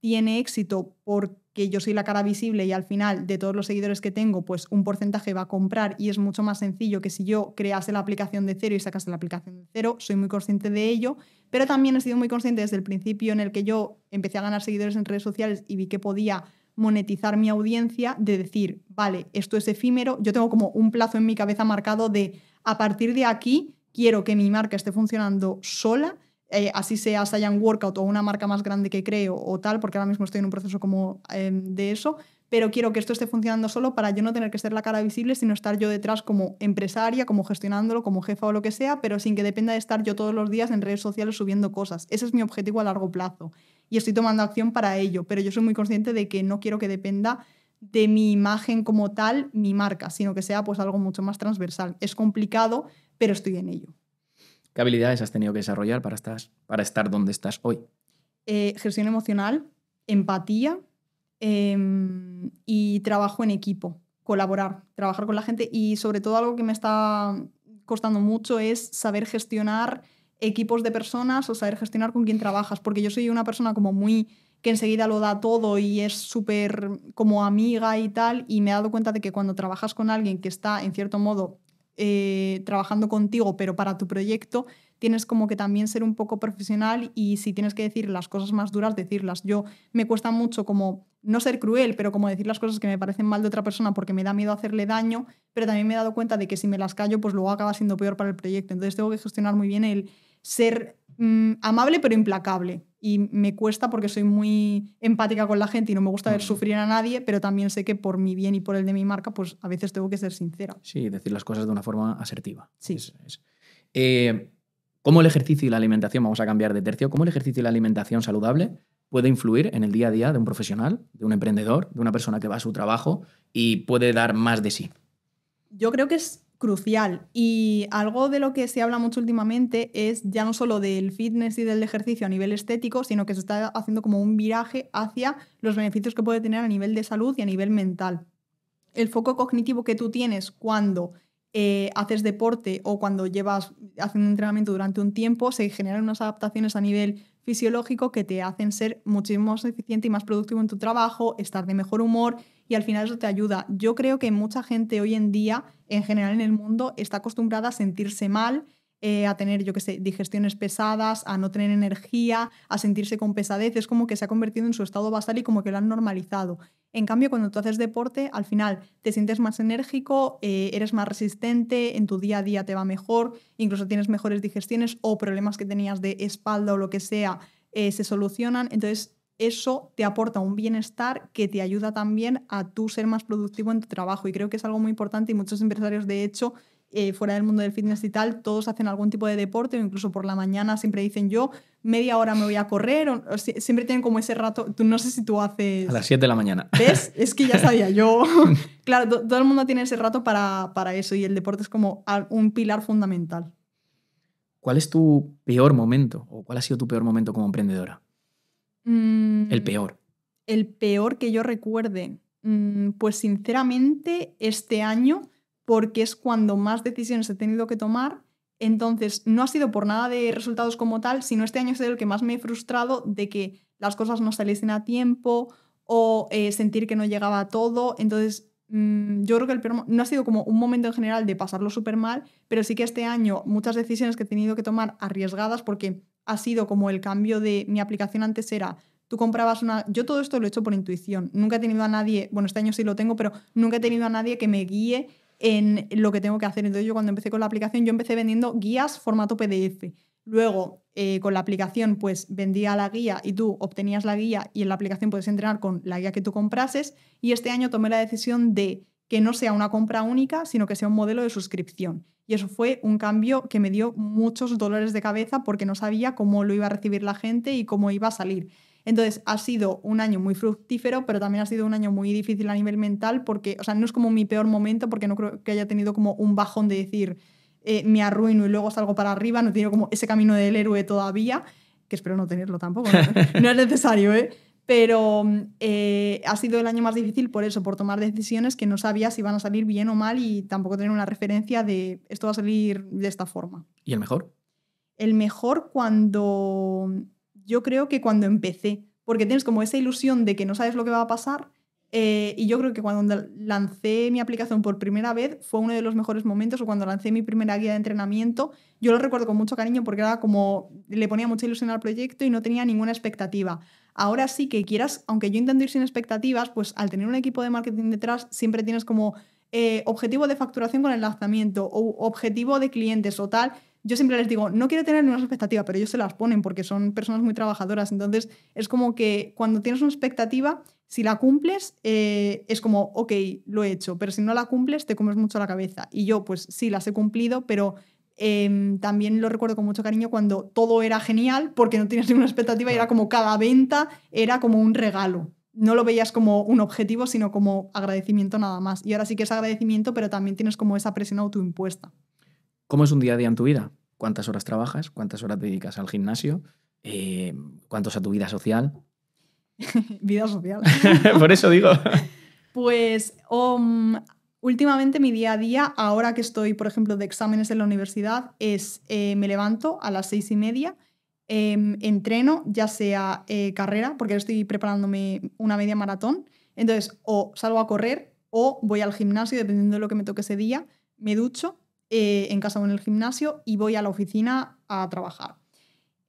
tiene éxito porque yo soy la cara visible y al final de todos los seguidores que tengo, pues un porcentaje va a comprar y es mucho más sencillo que si yo crease la aplicación de cero y sacase la aplicación de cero. Soy muy consciente de ello, pero también he sido muy consciente desde el principio en el que yo empecé a ganar seguidores en redes sociales y vi que podía monetizar mi audiencia, de decir, vale, esto es efímero, yo tengo como un plazo en mi cabeza marcado de a partir de aquí quiero que mi marca esté funcionando sola, eh, así sea Saiyan Workout o una marca más grande que creo o tal, porque ahora mismo estoy en un proceso como em, de eso, pero quiero que esto esté funcionando solo para yo no tener que ser la cara visible, sino estar yo detrás como empresaria, como gestionándolo, como jefa o lo que sea, pero sin que dependa de estar yo todos los días en redes sociales subiendo cosas. Ese es mi objetivo a largo plazo y estoy tomando acción para ello, pero yo soy muy consciente de que no quiero que dependa de mi imagen como tal, mi marca, sino que sea pues algo mucho más transversal. Es complicado, pero estoy en ello. ¿Qué habilidades has tenido que desarrollar para estar, para estar donde estás hoy? Eh, gestión emocional, empatía em, y trabajo en equipo, colaborar, trabajar con la gente y sobre todo algo que me está costando mucho es saber gestionar equipos de personas o saber gestionar con quién trabajas, porque yo soy una persona como muy que enseguida lo da todo y es súper como amiga y tal, y me he dado cuenta de que cuando trabajas con alguien que está, en cierto modo, eh, trabajando contigo, pero para tu proyecto, tienes como que también ser un poco profesional y si tienes que decir las cosas más duras, decirlas. Yo me cuesta mucho como no ser cruel, pero como decir las cosas que me parecen mal de otra persona porque me da miedo hacerle daño, pero también me he dado cuenta de que si me las callo, pues luego acaba siendo peor para el proyecto. Entonces tengo que gestionar muy bien el, ser mm, amable pero implacable. Y me cuesta porque soy muy empática con la gente y no me gusta ver sufrir a nadie, pero también sé que por mi bien y por el de mi marca, pues a veces tengo que ser sincera. Sí, decir las cosas de una forma asertiva. Sí. Eh, ¿Cómo el ejercicio y la alimentación, vamos a cambiar de tercio, cómo el ejercicio y la alimentación saludable puede influir en el día a día de un profesional, de un emprendedor, de una persona que va a su trabajo y puede dar más de sí? Yo creo que es crucial. Y algo de lo que se habla mucho últimamente es ya no solo del fitness y del ejercicio a nivel estético, sino que se está haciendo como un viraje hacia los beneficios que puede tener a nivel de salud y a nivel mental. El foco cognitivo que tú tienes cuando eh, haces deporte o cuando llevas haciendo un entrenamiento durante un tiempo, se generan unas adaptaciones a nivel fisiológico que te hacen ser muchísimo más eficiente y más productivo en tu trabajo, estar de mejor humor y al final eso te ayuda. Yo creo que mucha gente hoy en día, en general en el mundo, está acostumbrada a sentirse mal eh, a tener, yo qué sé, digestiones pesadas, a no tener energía, a sentirse con pesadez. Es como que se ha convertido en su estado basal y como que lo han normalizado. En cambio, cuando tú haces deporte, al final te sientes más enérgico, eh, eres más resistente, en tu día a día te va mejor, incluso tienes mejores digestiones o problemas que tenías de espalda o lo que sea eh, se solucionan. Entonces, eso te aporta un bienestar que te ayuda también a tú ser más productivo en tu trabajo. Y creo que es algo muy importante y muchos empresarios, de hecho, eh, fuera del mundo del fitness y tal, todos hacen algún tipo de deporte o incluso por la mañana siempre dicen yo media hora me voy a correr siempre tienen como ese rato, tú, no sé si tú haces... A las 7 de la mañana. ¿Ves? Es que ya sabía yo. claro, todo el mundo tiene ese rato para, eso y el deporte es como un pilar fundamental. ¿Cuál es tu peor momento o cuál ha sido tu peor momento como emprendedora? Mm. el peor. El peor que yo recuerde. Mm, pues sinceramente, este año porque es cuando más decisiones he tenido que tomar. Entonces, no ha sido por nada de resultados como tal, sino este año ha sido el que más me he frustrado de que las cosas no saliesen a tiempo o eh, sentir que no llegaba a todo. Entonces, mm, yo creo que el no ha sido como un momento en general de pasarlo súper mal, pero sí que este año muchas decisiones que he tenido que tomar arriesgadas porque ha sido como el cambio de mi aplicación antes era tú comprabas una... Yo todo esto lo he hecho por intuición. Nunca he tenido a nadie, bueno, este año sí lo tengo, pero nunca he tenido a nadie que me guíe en lo que tengo que hacer. Entonces yo cuando empecé con la aplicación, yo empecé vendiendo guías formato PDF. Luego, eh, con la aplicación, pues vendía la guía y tú obtenías la guía y en la aplicación puedes entrenar con la guía que tú comprases. Y este año tomé la decisión de que no sea una compra única, sino que sea un modelo de suscripción. Y eso fue un cambio que me dio muchos dolores de cabeza porque no sabía cómo lo iba a recibir la gente y cómo iba a salir. Entonces, ha sido un año muy fructífero, pero también ha sido un año muy difícil a nivel mental porque, o sea, no es como mi peor momento porque no creo que haya tenido como un bajón de decir eh, me arruino y luego salgo para arriba, no he como ese camino del héroe todavía, que espero no tenerlo tampoco, no, es necesario, ¿eh? Pero eh, ha sido el año más difícil por eso, por tomar decisiones que no sabía si van a salir bien o mal y tampoco tener una referencia de esto va a salir de esta forma. ¿Y el mejor? El mejor cuando yo creo que cuando empecé, porque tienes como esa ilusión de que no sabes lo que va a pasar. Eh, y yo creo que cuando lancé mi aplicación por primera vez fue uno de los mejores momentos, o cuando lancé mi primera guía de entrenamiento, yo lo recuerdo con mucho cariño porque era como le ponía mucha ilusión al proyecto y no tenía ninguna expectativa. Ahora sí que quieras, aunque yo intento ir sin expectativas, pues al tener un equipo de marketing detrás siempre tienes como eh, objetivo de facturación con el lanzamiento o objetivo de clientes o tal yo siempre les digo, no quiero tener ninguna expectativa, pero ellos se las ponen porque son personas muy trabajadoras. Entonces, es como que cuando tienes una expectativa, si la cumples, eh, es como, ok, lo he hecho, pero si no la cumples, te comes mucho la cabeza. Y yo, pues sí, las he cumplido, pero em, también lo recuerdo con mucho cariño cuando todo era genial porque no tienes ninguna expectativa y era como cada venta era como un regalo. No lo veías como un objetivo, sino como agradecimiento nada más. Y ahora sí que es agradecimiento, pero también tienes como esa presión autoimpuesta. ¿Cómo es un día a día en tu vida? ¿Cuántas horas trabajas? ¿Cuántas horas dedicas al gimnasio? Eh, ¿Cuántos a tu vida social? vida social. Por eso digo. Pues últimamente mi día a día, ahora que estoy, por ejemplo, de exámenes en la universidad, es eh, me levanto a las seis y media, em, entreno, ya sea eh, carrera, porque estoy preparándome una media maratón. Entonces, o salgo a correr o voy al gimnasio, dependiendo de lo que me toque ese día, me ducho, eh, en casa o en el gimnasio y voy a la oficina a trabajar.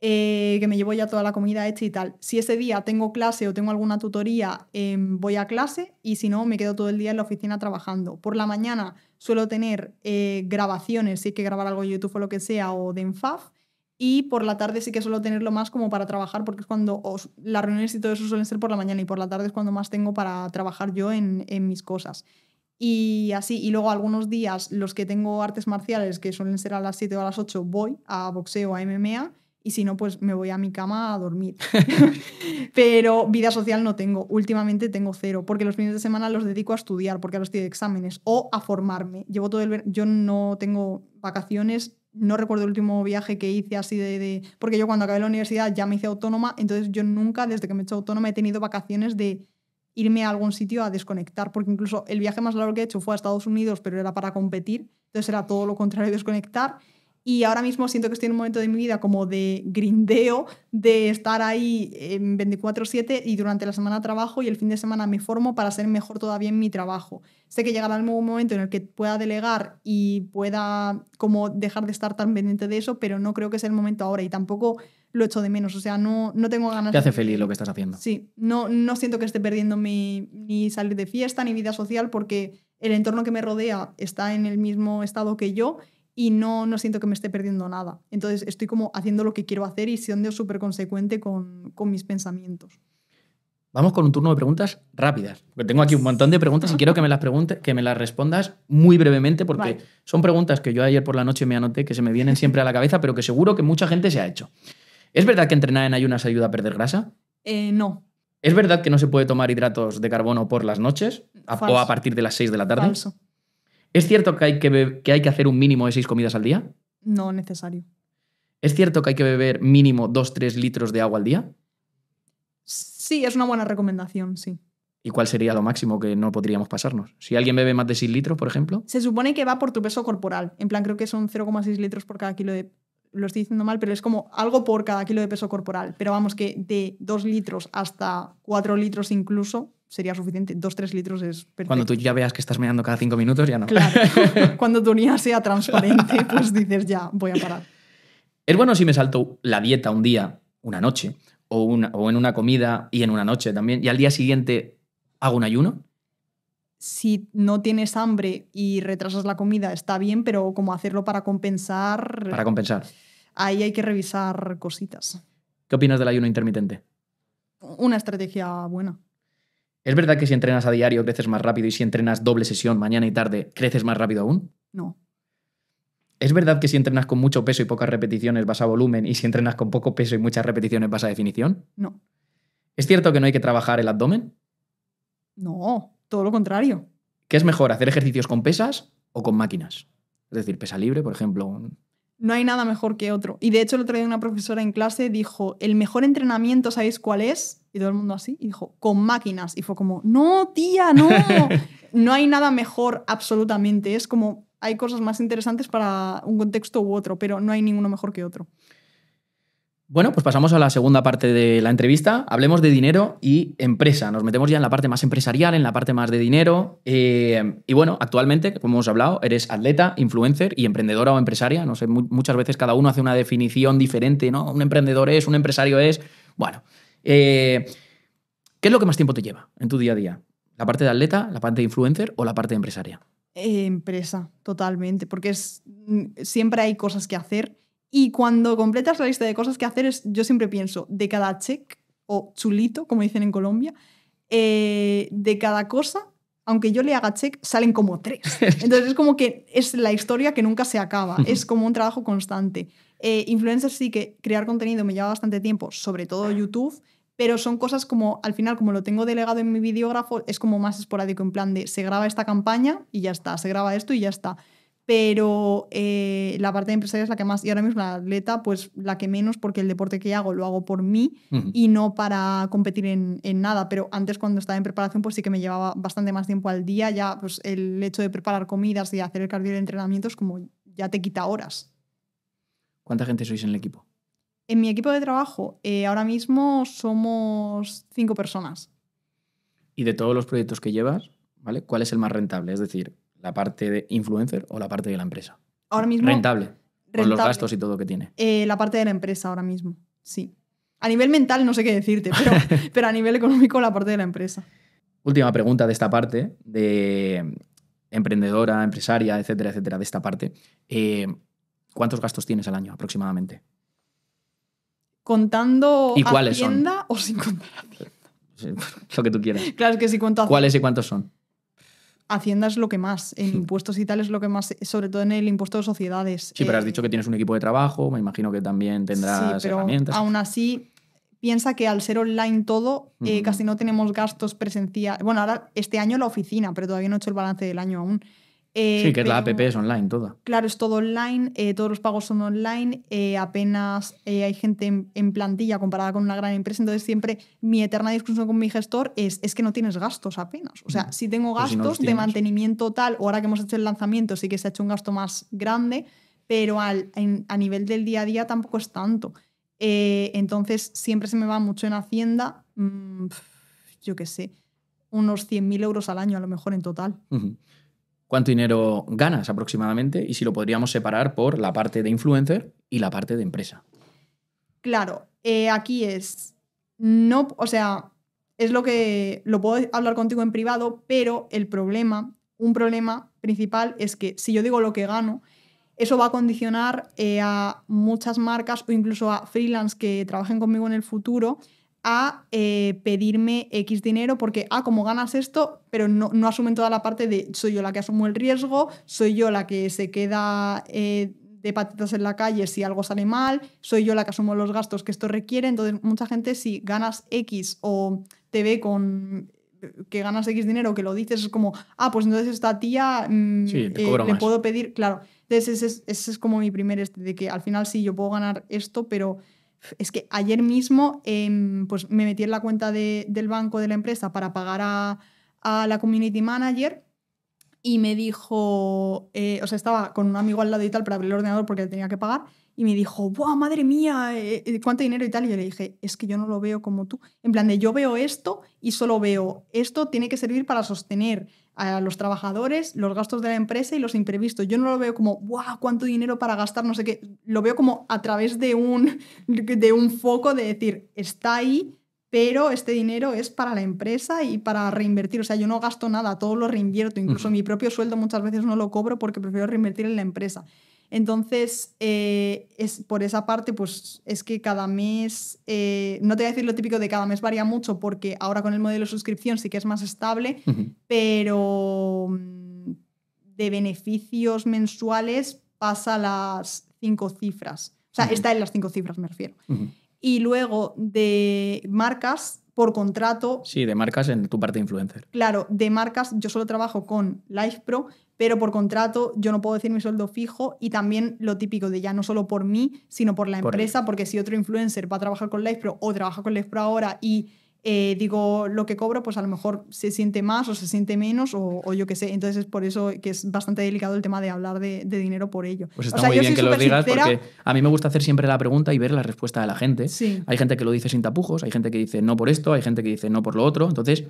Eh, que me llevo ya toda la comida hecha y tal. Si ese día tengo clase o tengo alguna tutoría, em, voy a clase y si no, me quedo todo el día en la oficina trabajando. Por la mañana suelo tener eh, grabaciones, si hay que grabar algo de YouTube o lo que sea, o de ENFAF. Y por la tarde sí que suelo tenerlo más como para trabajar, porque es cuando las reuniones y todo eso suelen ser por la mañana y por la tarde es cuando más tengo para trabajar yo en mis cosas. Y así, y luego algunos días, los que tengo artes marciales, que suelen ser a las 7 o a las 8, voy a boxeo, a MMA, y si no, pues me voy a mi cama a dormir. Pero vida social no tengo, últimamente tengo cero, porque los fines de semana los dedico a estudiar, porque ahora estoy de exámenes, o a formarme. Llevo todo el yo no tengo vacaciones, no recuerdo el último viaje que hice así de, de, Porque yo cuando acabé la universidad ya me hice autónoma, entonces yo nunca, desde que me he hecho autónoma, he tenido vacaciones de irme a algún sitio a desconectar, porque incluso el viaje más largo que he hecho fue a Estados Unidos, pero era para competir, entonces era todo lo contrario desconectar. Y ahora mismo siento que estoy en un momento de mi vida como de grindeo, de estar ahí en em, 24/7 y durante la semana trabajo y el fin de semana me formo para ser mejor todavía en mi trabajo. Sé que llegará algún momento en el que pueda delegar y pueda como dejar de estar tan pendiente de eso, pero no creo que sea el momento ahora y tampoco lo echo de menos. O sea, no, no tengo ganas. Te hace feliz lo que estás haciendo. Sí, no, no siento que esté perdiendo mi, ni salir de fiesta ni vida social porque el entorno que me rodea está en el mismo estado que yo y no, no siento que me esté perdiendo nada. Entonces estoy como haciendo lo que quiero hacer y siendo súper consecuente con, mis pensamientos. Vamos con un turno de preguntas rápidas. Porque tengo aquí un montón de preguntas y quiero que me las que me las respondas muy brevemente, porque son preguntas que yo ayer por la noche me anoté, que se me vienen siempre a la cabeza, pero que seguro que mucha gente se ha hecho. ¿Es verdad que entrenar en ayunas ayuda a perder grasa? Eh, no. ¿Es verdad que no se puede tomar hidratos de carbono por las noches o a partir de las 6 de la tarde? ¿Es cierto que hay que, que hay que hacer un mínimo de 6 comidas al día? No necesario. ¿Es cierto que hay que beber mínimo 2-3 litros de agua al día? Sí, es una buena recomendación, sí. ¿Y cuál sería lo máximo que no podríamos pasarnos? Si alguien bebe más de 6 litros, por ejemplo. Se supone que va por tu peso corporal. En plan, creo que son 0,6 litros por cada kilo de lo estoy diciendo mal, pero es como algo por cada kilo de peso corporal. Pero vamos, que de 2 litros hasta 4 litros incluso sería suficiente. 2 tres litros es perfecto. Cuando tú ya veas que estás mirando cada cinco minutos, ya no. Claro. Cuando tu unidad sea transparente, pues dices ya, voy a parar. Es bueno si me salto la dieta un día, una noche, o, una, o en una comida y en una noche también, y al día siguiente hago un ayuno si no tienes hambre y retrasas la comida está bien, pero como hacerlo para compensar. Para compensar. Ahí hay que revisar cositas. ¿Qué opinas del ayuno intermitente? Una estrategia buena. ¿Es verdad que si entrenas a diario creces más rápido y si entrenas doble sesión mañana y tarde creces más rápido aún? No. ¿Es verdad que si entrenas con mucho peso y pocas repeticiones vas a volumen y si entrenas con poco peso y muchas repeticiones vas a definición? No. ¿Es cierto que no hay que trabajar el abdomen? No todo lo contrario. ¿Qué es mejor, hacer ejercicios con pesas o con máquinas? Es decir, pesa libre, por ejemplo. No hay nada mejor que otro. Y de hecho, el otro día una profesora en clase dijo, el mejor entrenamiento, ¿sabéis cuál es? Y todo el mundo así, y dijo, con máquinas. Y fue como, no, tía, no. no hay nada mejor absolutamente. Es como, hay cosas más interesantes para un contexto u otro, pero no hay ninguno mejor que otro. Bueno, pues pasamos a la segunda parte de la entrevista. Hablemos de dinero y empresa. Nos metemos ya en la parte más empresarial, en la parte más de dinero. Eh, y bueno, actualmente, como hemos hablado, eres atleta, influencer y emprendedora o empresaria. No sé, muchas veces cada uno hace una definición diferente, ¿no? Un emprendedor es, un empresario es. Bueno, eh, ¿qué es lo que más tiempo te lleva en tu día a día? ¿La parte de atleta, la parte de influencer o la parte de empresaria? empresa, totalmente, porque es, mm, siempre hay cosas que hacer y cuando completas la lista de cosas que hacer, yo siempre pienso, de cada check o chulito, como dicen en Colombia, eh, de cada cosa, aunque yo le haga check, salen como tres. Entonces es como que es la historia que nunca se acaba, es como un trabajo constante. Eh, influencers sí que crear contenido me lleva bastante tiempo, sobre todo YouTube, pero son cosas como, al final, como lo tengo delegado en mi videógrafo, es como más esporádico, en plan de se graba esta campaña y ya está, se graba esto y ya está pero eh, la parte de empresaria es la que más, y ahora mismo la atleta, pues la que menos, porque el deporte que hago lo hago por mí y no para competir en, nada. Pero antes cuando estaba en preparación, pues sí que me llevaba bastante más tiempo al día, ya pues el hecho de preparar comidas y hacer el cardio de entrenamientos, como ya te quita horas. ¿Cuánta gente sois en el equipo? En mi equipo de trabajo, eh, ahora mismo somos cinco personas. ¿Y de todos los proyectos que llevas, ¿vale? ¿Cuál es el más rentable? Es decir, la parte de influencer o la parte de la empresa. Ahora mismo. Rentable. con los gastos y todo que tiene. Eh, la parte de la empresa ahora mismo, sí. A nivel mental no sé qué decirte, pero, pero a nivel económico la parte de la empresa. Última pregunta de esta parte, de emprendedora, empresaria, etcétera, etcétera, de esta parte. Eh, ¿Cuántos gastos tienes al año aproximadamente? ¿Contando ¿Y cuáles tienda o sin contar tienda? Lo que tú quieras. Claro, que si cuento ¿Cuáles y cuántos son? Hacienda es lo que más, en hmm. impuestos y tal es lo que más, sobre todo en el impuesto de sociedades. Sí, pero has eh, dicho que tienes un equipo de trabajo, me imagino que también tendrás sí, pero Aún así, piensa que al ser online todo, eh, hmm. casi no tenemos gastos presenciales. Bueno, ahora este año la oficina, pero todavía no he hecho el balance del año aún sí, eh, que es la app, es online toda. Claro, es todo online, eh, todos los pagos son online, eh, apenas hay gente en, plantilla comparada con una gran empresa, entonces siempre mi eterna discusión con mi gestor es, es que no tienes gastos apenas. O sea, mm. si tengo pues gastos de mantenimiento tal, o ahora que hemos hecho el lanzamiento sí que se ha hecho un gasto más grande, pero a nivel del día a día tampoco es tanto. entonces siempre se me va mucho en Hacienda, mm, yo qué sé, unos 100.000 euros al año a lo mejor en total cuánto dinero ganas aproximadamente y si lo podríamos separar por la parte de influencer y la parte de empresa. Claro, eh, aquí es, no, o sea, es lo que lo puedo hablar contigo en privado, pero el problema, un problema principal es que si yo digo lo que gano, eso va a condicionar eh, a muchas marcas o incluso a freelance que trabajen conmigo en el futuro a eh, pedirme X dinero porque, ah, como ganas esto, pero no, asumen toda la parte de soy yo la que asumo el riesgo, soy yo la que se queda eh, de patitas en la calle si algo sale mal, soy yo la que asumo los gastos que esto requiere. Entonces, mucha gente si ganas X o te ve con que ganas X dinero, que lo dices, es como, ah, pues entonces esta tía mm, te eh, le puedo pedir, claro. Entonces, ese es, es como mi primer, este, de que al final sí, yo puedo ganar esto, pero es que ayer mismo em, pues me metí en la cuenta del banco de la empresa para pagar a, la community manager y me dijo, eh, o sea, estaba con un amigo al lado y tal para abrir el ordenador porque tenía que pagar y me dijo, ¡buah, madre mía! Eh, eh, ¿Cuánto dinero y tal? Y yo le dije, es que yo no lo veo como tú. En plan de, yo veo esto y solo veo, esto tiene que servir para sostener a los trabajadores, los gastos de la empresa y los imprevistos. Yo no lo veo como, wow, cuánto dinero para gastar, no sé qué. Lo veo como a través de un, de un foco de decir, está ahí, pero este dinero es para la empresa y para reinvertir. O sea, yo no gasto nada, todo lo reinvierto, incluso mi propio sueldo muchas veces no lo cobro porque prefiero reinvertir en la empresa. Entonces, eh, es, por esa parte, pues es que cada mes, eh, no te voy a decir lo típico de cada mes varía mucho, porque ahora con el modelo de suscripción sí que es más estable, pero mm, de beneficios mensuales pasa las cinco cifras. O sea, está en las cinco cifras, me refiero y luego de marcas por contrato. Sí, de marcas en tu parte influencer. Claro, de marcas yo solo trabajo con Pro pero por contrato yo no puedo decir mi sueldo fijo y también lo típico de ya no solo por mí, sino por la empresa, porque si otro influencer va a trabajar con Pro o trabaja con Pro ahora y eh, digo, lo que cobro, pues a lo mejor se siente más o se siente menos o, yo qué sé. Entonces es por eso que es bastante delicado el tema de hablar de, dinero por ello. Pues está muy bien que lo digas porque a mí me gusta hacer siempre la pregunta y ver la respuesta de la gente. Hay gente que lo dice sin tapujos, hay gente que dice no por esto, hay gente que dice no por lo otro. Entonces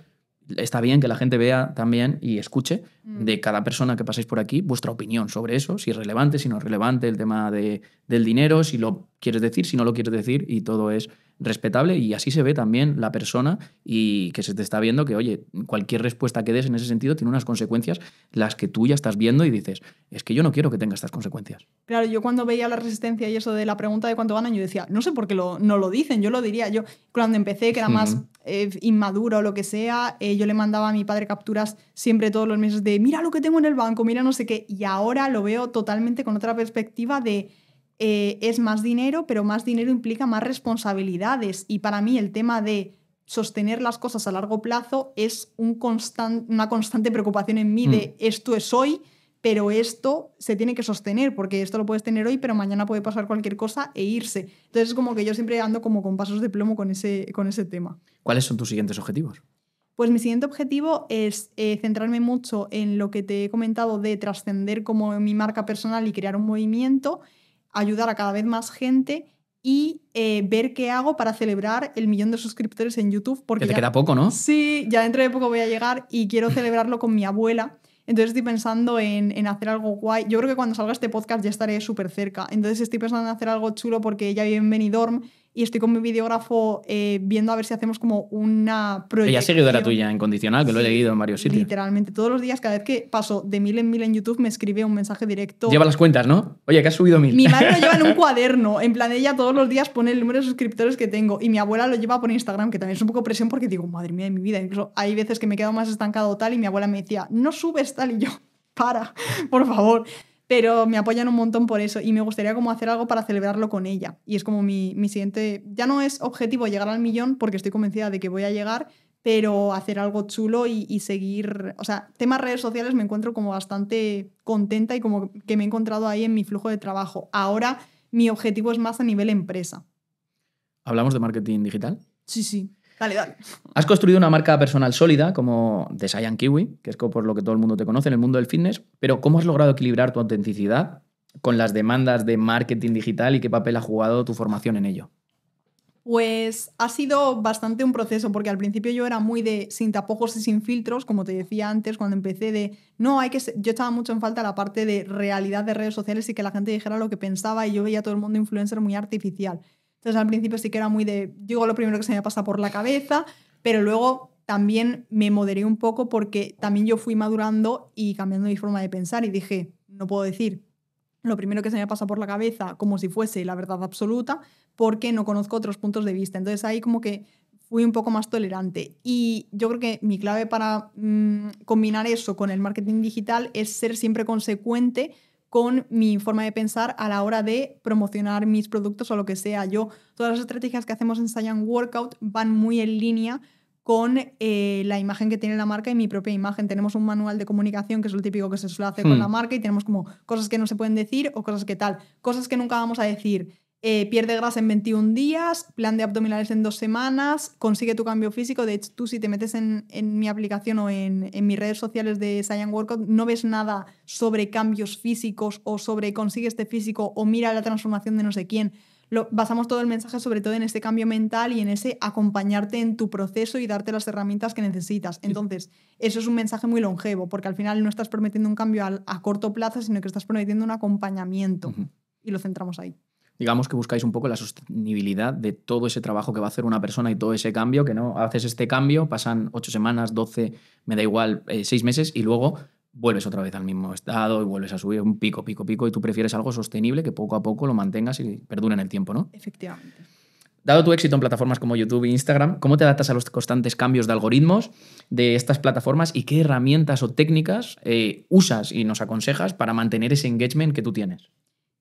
está bien que la gente vea también y escuche mm. de cada persona que pasáis por aquí vuestra opinión sobre eso, si es relevante, si no es relevante el tema del dinero, si lo quieres decir, si no lo quieres decir y todo es respetable y así se ve también la persona y que se te está viendo que, oye, cualquier respuesta que des en ese sentido tiene unas consecuencias las que tú ya estás viendo y dices, es que yo no quiero que tenga estas consecuencias. Claro, yo cuando veía la resistencia y eso de la pregunta de cuánto ganan, yo decía, no sé por qué no lo dicen, yo lo diría. Yo cuando empecé, que era más eh, inmaduro o lo que sea, eh, yo le mandaba a mi padre capturas siempre todos los meses de, mira lo que tengo en el banco, mira no sé qué, y ahora lo veo totalmente con otra perspectiva de eh, es más dinero, pero más dinero implica más responsabilidades. Y para mí el tema de sostener las cosas a largo plazo es una constante preocupación en mí de mm. esto es hoy, pero esto se tiene que sostener, porque esto lo puedes tener hoy, pero mañana puede pasar cualquier cosa e irse. Entonces es como que yo siempre ando como con pasos de plomo con ese, tema. ¿Cuáles son tus siguientes objetivos? Pues mi siguiente objetivo es eh, centrarme mucho en lo que te he comentado de trascender como mi marca personal y crear un movimiento ayudar a cada vez más gente y eh, ver qué hago para celebrar el millón de suscriptores en YouTube. Porque te queda poco, ¿no? Sí, ya dentro de poco voy a llegar y quiero celebrarlo con mi abuela. Entonces estoy pensando en, en, hacer algo guay. Yo creo que cuando salga este podcast ya estaré súper cerca. Entonces estoy pensando en hacer algo chulo porque ya vive en Benidorm y estoy con mi videógrafo eh, viendo a ver si hacemos como una proyección. Ella ha seguido la tuya en Condicional, que lo he leído en varios sitios. Literalmente, todos los días, cada vez que paso de mil en mil en YouTube, me escribe un mensaje directo. Lleva las cuentas, ¿no? Oye, que has subido mil. Mi madre lo lleva en un cuaderno. En plan, ella todos los días pone el número de suscriptores que tengo. Y mi abuela lo lleva por Instagram, que también es un poco presión porque digo, madre mía de mi vida. Incluso hay veces que me he más estancado o tal y mi abuela me decía, no subes tal y yo, para, por favor pero me apoyan un montón por eso y me gustaría como hacer algo para celebrarlo con ella. Y es como mi, siguiente, ya no es objetivo llegar al millón porque estoy convencida de que voy a llegar, pero hacer algo chulo y, y seguir, o sea, temas redes sociales me encuentro como bastante contenta y como que me he encontrado ahí en mi flujo de trabajo. Ahora mi objetivo es más a nivel empresa. ¿Hablamos de marketing digital? Sí, sí. Dale, dale. Has construido una marca personal sólida como The Saiyan Kiwi, que es por lo que todo el mundo te conoce en el mundo del fitness, pero ¿cómo has logrado equilibrar tu autenticidad con las demandas de marketing digital y qué papel ha jugado tu formación en ello? Pues ha sido bastante un proceso, porque al principio yo era muy de sin tapojos y sin filtros, como te decía antes, cuando empecé de no, hay que. Yo estaba mucho en falta la parte de realidad de redes sociales y que la gente dijera lo que pensaba y yo veía a todo el mundo influencer muy artificial. Entonces al principio sí que era muy de, digo lo primero que se me pasa por la cabeza, pero luego también me moderé un poco porque también yo fui madurando y cambiando mi forma de pensar y dije, no puedo decir lo primero que se me pasa por la cabeza como si fuese la verdad absoluta porque no conozco otros puntos de vista. Entonces ahí como que fui un poco más tolerante. Y yo creo que mi clave para mm, combinar eso con el marketing digital es ser siempre consecuente con mi forma de pensar a la hora de promocionar mis productos o lo que sea. Yo, todas las estrategias que hacemos en Science Workout van muy en línea con eh, la imagen que tiene la marca y mi propia imagen. Tenemos un manual de comunicación, que es lo típico que se suele hacer con hmm. la marca, y tenemos como cosas que no se pueden decir o cosas que tal, cosas que nunca vamos a decir, eh, pierde grasa en 21 días, plan de abdominales en dos semanas, consigue tu cambio físico. De hecho, tú si te metes en, mi aplicación o en, mis redes sociales de Science Workout, no ves nada sobre cambios físicos o sobre consigue este físico o mira la transformación de no sé quién. Lo, basamos todo el mensaje sobre todo en ese cambio mental y en ese acompañarte en tu proceso y darte las herramientas que necesitas. Entonces, eso es un mensaje muy longevo, porque al final no estás prometiendo un cambio a, corto plazo, sino que estás prometiendo un acompañamiento. Y lo centramos ahí digamos que buscáis un poco la sostenibilidad de todo ese trabajo que va a hacer una persona y todo ese cambio, que no haces este cambio, pasan ocho semanas, doce, me da igual, eh, seis meses y luego vuelves otra vez al mismo estado y vuelves a subir un pico, pico, pico y tú prefieres algo sostenible que poco a poco lo mantengas y perdure en el tiempo, ¿no? Efectivamente. Dado tu éxito en plataformas como YouTube e Instagram, ¿cómo te adaptas a los constantes cambios de algoritmos de estas plataformas y qué herramientas o técnicas eh, usas y nos aconsejas para mantener ese engagement que tú tienes?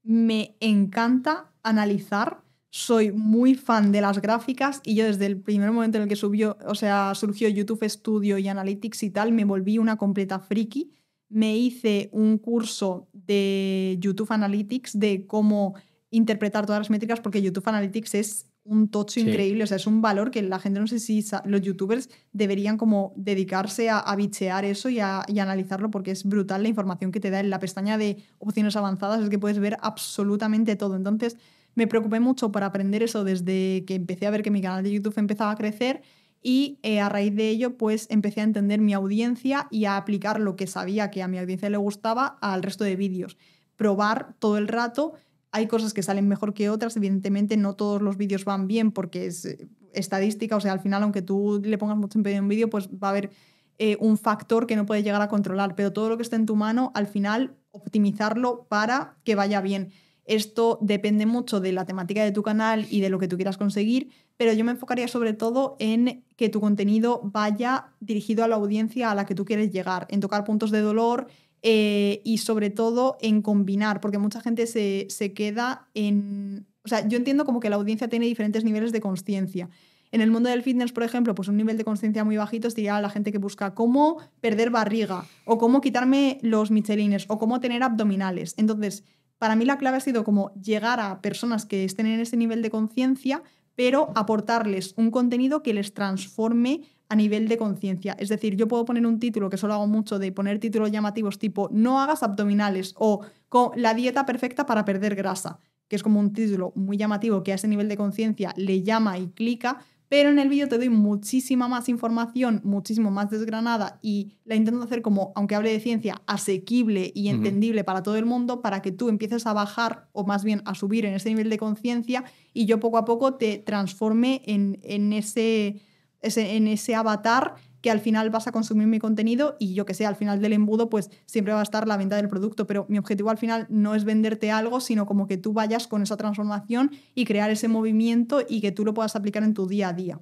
me encanta analizar. Soy muy fan de las gráficas y yo desde el primer momento en el que subió, o sea, surgió YouTube Studio y Analytics y tal, me volví una completa friki. Me hice un curso de YouTube Analytics de cómo interpretar todas las métricas porque YouTube Analytics es un tocho increíble, o sea, es un valor que la gente, no sé si los youtubers deberían como dedicarse a, bichear eso y a, analizarlo porque es brutal la información que te da en la pestaña de opciones avanzadas, es que puedes ver absolutamente todo. Entonces, me preocupé mucho para aprender eso desde que empecé a ver que mi canal de YouTube empezaba a crecer y eh, a raíz de ello pues empecé a entender mi audiencia y a aplicar lo que sabía que a mi audiencia le gustaba al resto de vídeos. Probar todo el rato hay cosas que salen mejor que otras, evidentemente no todos los vídeos van bien porque es eh, estadística, o sea, al final aunque tú le pongas mucho empeño en un vídeo, pues va a haber eh, un factor que no puedes llegar a controlar, pero todo lo que está en tu mano, al final optimizarlo para que vaya bien. Esto depende mucho de la temática de tu canal y de lo que tú quieras conseguir, pero yo me enfocaría sobre todo en que tu contenido vaya dirigido a la audiencia a la que tú quieres llegar, en tocar puntos de dolor, eh, y sobre todo en combinar, porque mucha gente se, queda en... O sea, yo entiendo como que la audiencia tiene diferentes niveles de conciencia. En el mundo del fitness, por ejemplo, pues un nivel de conciencia muy bajito sería la gente que busca cómo perder barriga o cómo quitarme los michelines o cómo tener abdominales. Entonces, para mí la clave ha sido como llegar a personas que estén en ese nivel de conciencia, pero aportarles un contenido que les transforme a nivel de conciencia. Es decir, yo puedo poner un título, que solo hago mucho, de poner títulos llamativos tipo no hagas abdominales o con la dieta perfecta para perder grasa, que es como un título muy llamativo que a ese nivel de conciencia le llama y clica, pero en el vídeo te doy muchísima más información, muchísimo más desgranada y la intento hacer como, aunque hable de ciencia, asequible y entendible para todo el mundo, para que tú empieces a bajar o más bien a subir en ese nivel de conciencia y yo poco a poco te transforme en, en ese en ese avatar que al final vas a consumir mi contenido y yo que sé, al final del embudo pues siempre va a estar la venta del producto, pero mi objetivo al final no es venderte algo, sino como que tú vayas con esa transformación y crear ese movimiento y que tú lo puedas aplicar en tu día a día.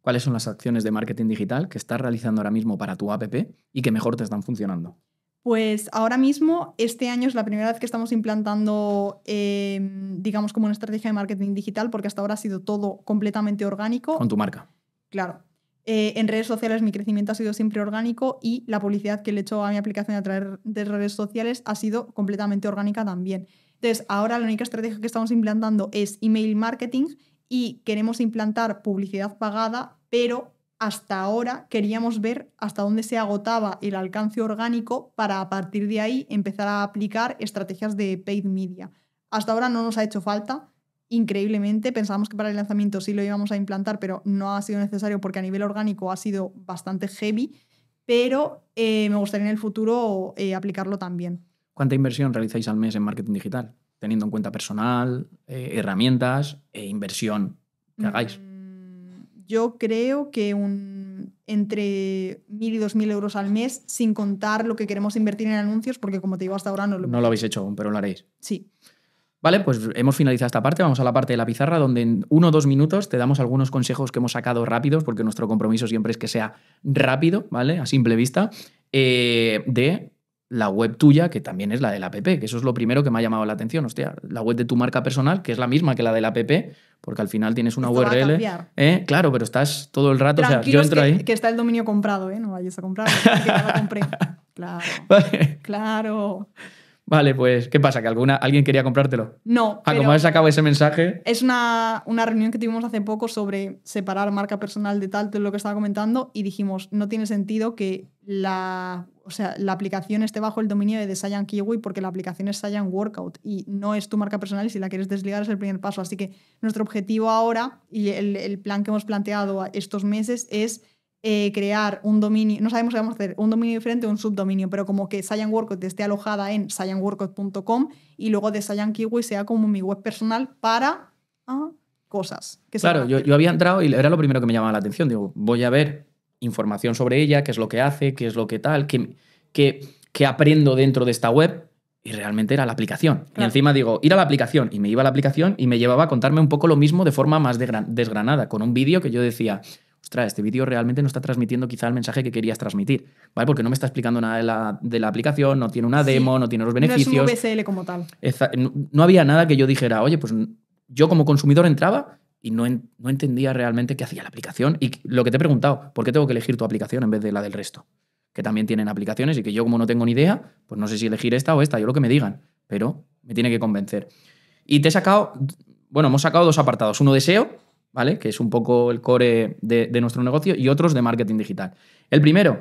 ¿Cuáles son las acciones de marketing digital que estás realizando ahora mismo para tu app y que mejor te están funcionando? Pues ahora mismo, este año es la primera vez que estamos implantando, em, digamos, como una estrategia de marketing digital, porque hasta ahora ha sido todo completamente orgánico. Con tu marca Claro. Eh, en redes sociales mi crecimiento ha sido siempre orgánico y la publicidad que le he hecho a mi aplicación a través de redes sociales ha sido completamente orgánica también. Entonces, ahora la única estrategia que estamos implantando es email marketing y queremos implantar publicidad pagada, pero hasta ahora queríamos ver hasta dónde se agotaba el alcance orgánico para a partir de ahí empezar a aplicar estrategias de paid media. Hasta ahora no nos ha hecho falta, increíblemente. Pensábamos que para el lanzamiento sí lo íbamos a implantar, pero no ha sido necesario porque a nivel orgánico ha sido bastante heavy, pero eh, me gustaría en el futuro eh, aplicarlo también. ¿Cuánta inversión realizáis al mes en marketing digital? Teniendo en cuenta personal, eh, herramientas e inversión que mm, hagáis. Yo creo que un, entre 1.000 y 2.000 euros al mes, sin contar lo que queremos invertir en anuncios, porque como te digo hasta ahora no lo... No lo habéis hecho pero lo haréis. Sí. Vale, pues hemos finalizado esta parte, vamos a la parte de la pizarra donde en uno o dos minutos te damos algunos consejos que hemos sacado rápidos, porque nuestro compromiso siempre es que sea rápido, ¿vale? A simple vista, eh, de la web tuya, que también es la de la app, que eso es lo primero que me ha llamado la atención, hostia, la web de tu marca personal, que es la misma que la de la app, porque al final tienes una URL. ¿eh? Claro, pero estás todo el rato, o sea, que, está el dominio comprado, ¿eh? No vayas a comprar que ya la compré. Claro. Claro. Vale, pues, ¿qué pasa? ¿Que alguna, alguien quería comprártelo? No. ¿A ah, como has sacado ese mensaje. Es una, una, reunión que tuvimos hace poco sobre separar marca personal de tal, todo lo que estaba comentando, y dijimos, no tiene sentido que la, o sea, la aplicación esté bajo el dominio de Saiyan Kiwi porque la aplicación es Saiyan Workout y no es tu marca personal y si la quieres desligar es el primer paso. Así que nuestro objetivo ahora y el plan que hemos planteado estos meses es eh, crear un dominio, no sabemos qué vamos a hacer, un dominio diferente o un subdominio, pero como que Science Workout esté alojada en Workout.com y luego de Science Kiwi sea como mi web personal para ah, cosas. Que claro, yo, había entrado y era lo primero que me llamaba la atención. Digo, voy a ver información sobre ella, qué es lo que hace, qué es lo que tal, qué, aprendo dentro de esta web. Y realmente era la aplicación. Y encima digo, ir a la aplicación. Y me iba a la aplicación y me llevaba a contarme un poco lo mismo de forma más desgranada, con un vídeo que yo decía, ostras, este vídeo realmente no está transmitiendo quizá el mensaje que querías transmitir, ¿vale? Porque no me está explicando nada de la, de la aplicación, no tiene una demo, no tiene los beneficios. No es un como tal. no, había nada que yo dijera, oye, pues yo como consumidor entraba y no, no entendía realmente qué hacía la aplicación. Y lo que te he preguntado, ¿por qué tengo que elegir tu aplicación en vez de la del resto? Que también tienen aplicaciones y que yo como no tengo ni idea, pues no sé si elegir esta o esta, yo lo que me digan, pero me tiene que convencer. Y te he sacado, bueno, hemos sacado dos apartados, uno deseo ¿vale? Que es un poco el core de, nuestro negocio, y otros de marketing digital. El primero,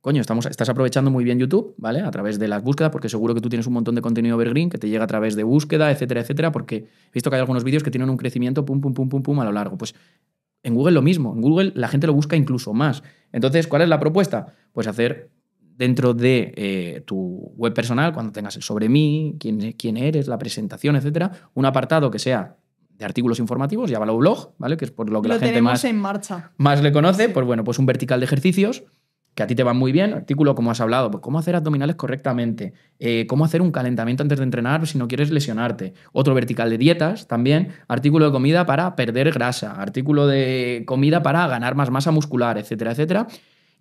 coño, estamos, estás aprovechando muy bien YouTube, ¿vale? A través de las búsquedas, porque seguro que tú tienes un montón de contenido overgreen que te llega a través de búsqueda, etcétera, etcétera, porque he visto que hay algunos vídeos que tienen un crecimiento pum, pum, pum, pum, pum a lo largo. Pues en Google lo mismo, en Google la gente lo busca incluso más. Entonces, ¿cuál es la propuesta? Pues hacer dentro de eh, tu web personal, cuando tengas el sobre mí, quién, quién eres, la presentación, etcétera, un apartado que sea de artículos informativos, llámalo blog, ¿vale? Que es por lo que la gente más, en marcha. más le conoce. Pues bueno, pues un vertical de ejercicios que a ti te van muy bien, artículo como has hablado, pues cómo hacer abdominales correctamente, eh, cómo hacer un calentamiento antes de entrenar si no quieres lesionarte, otro vertical de dietas también, artículo de comida para perder grasa, artículo de comida para ganar más masa muscular, etcétera, etcétera.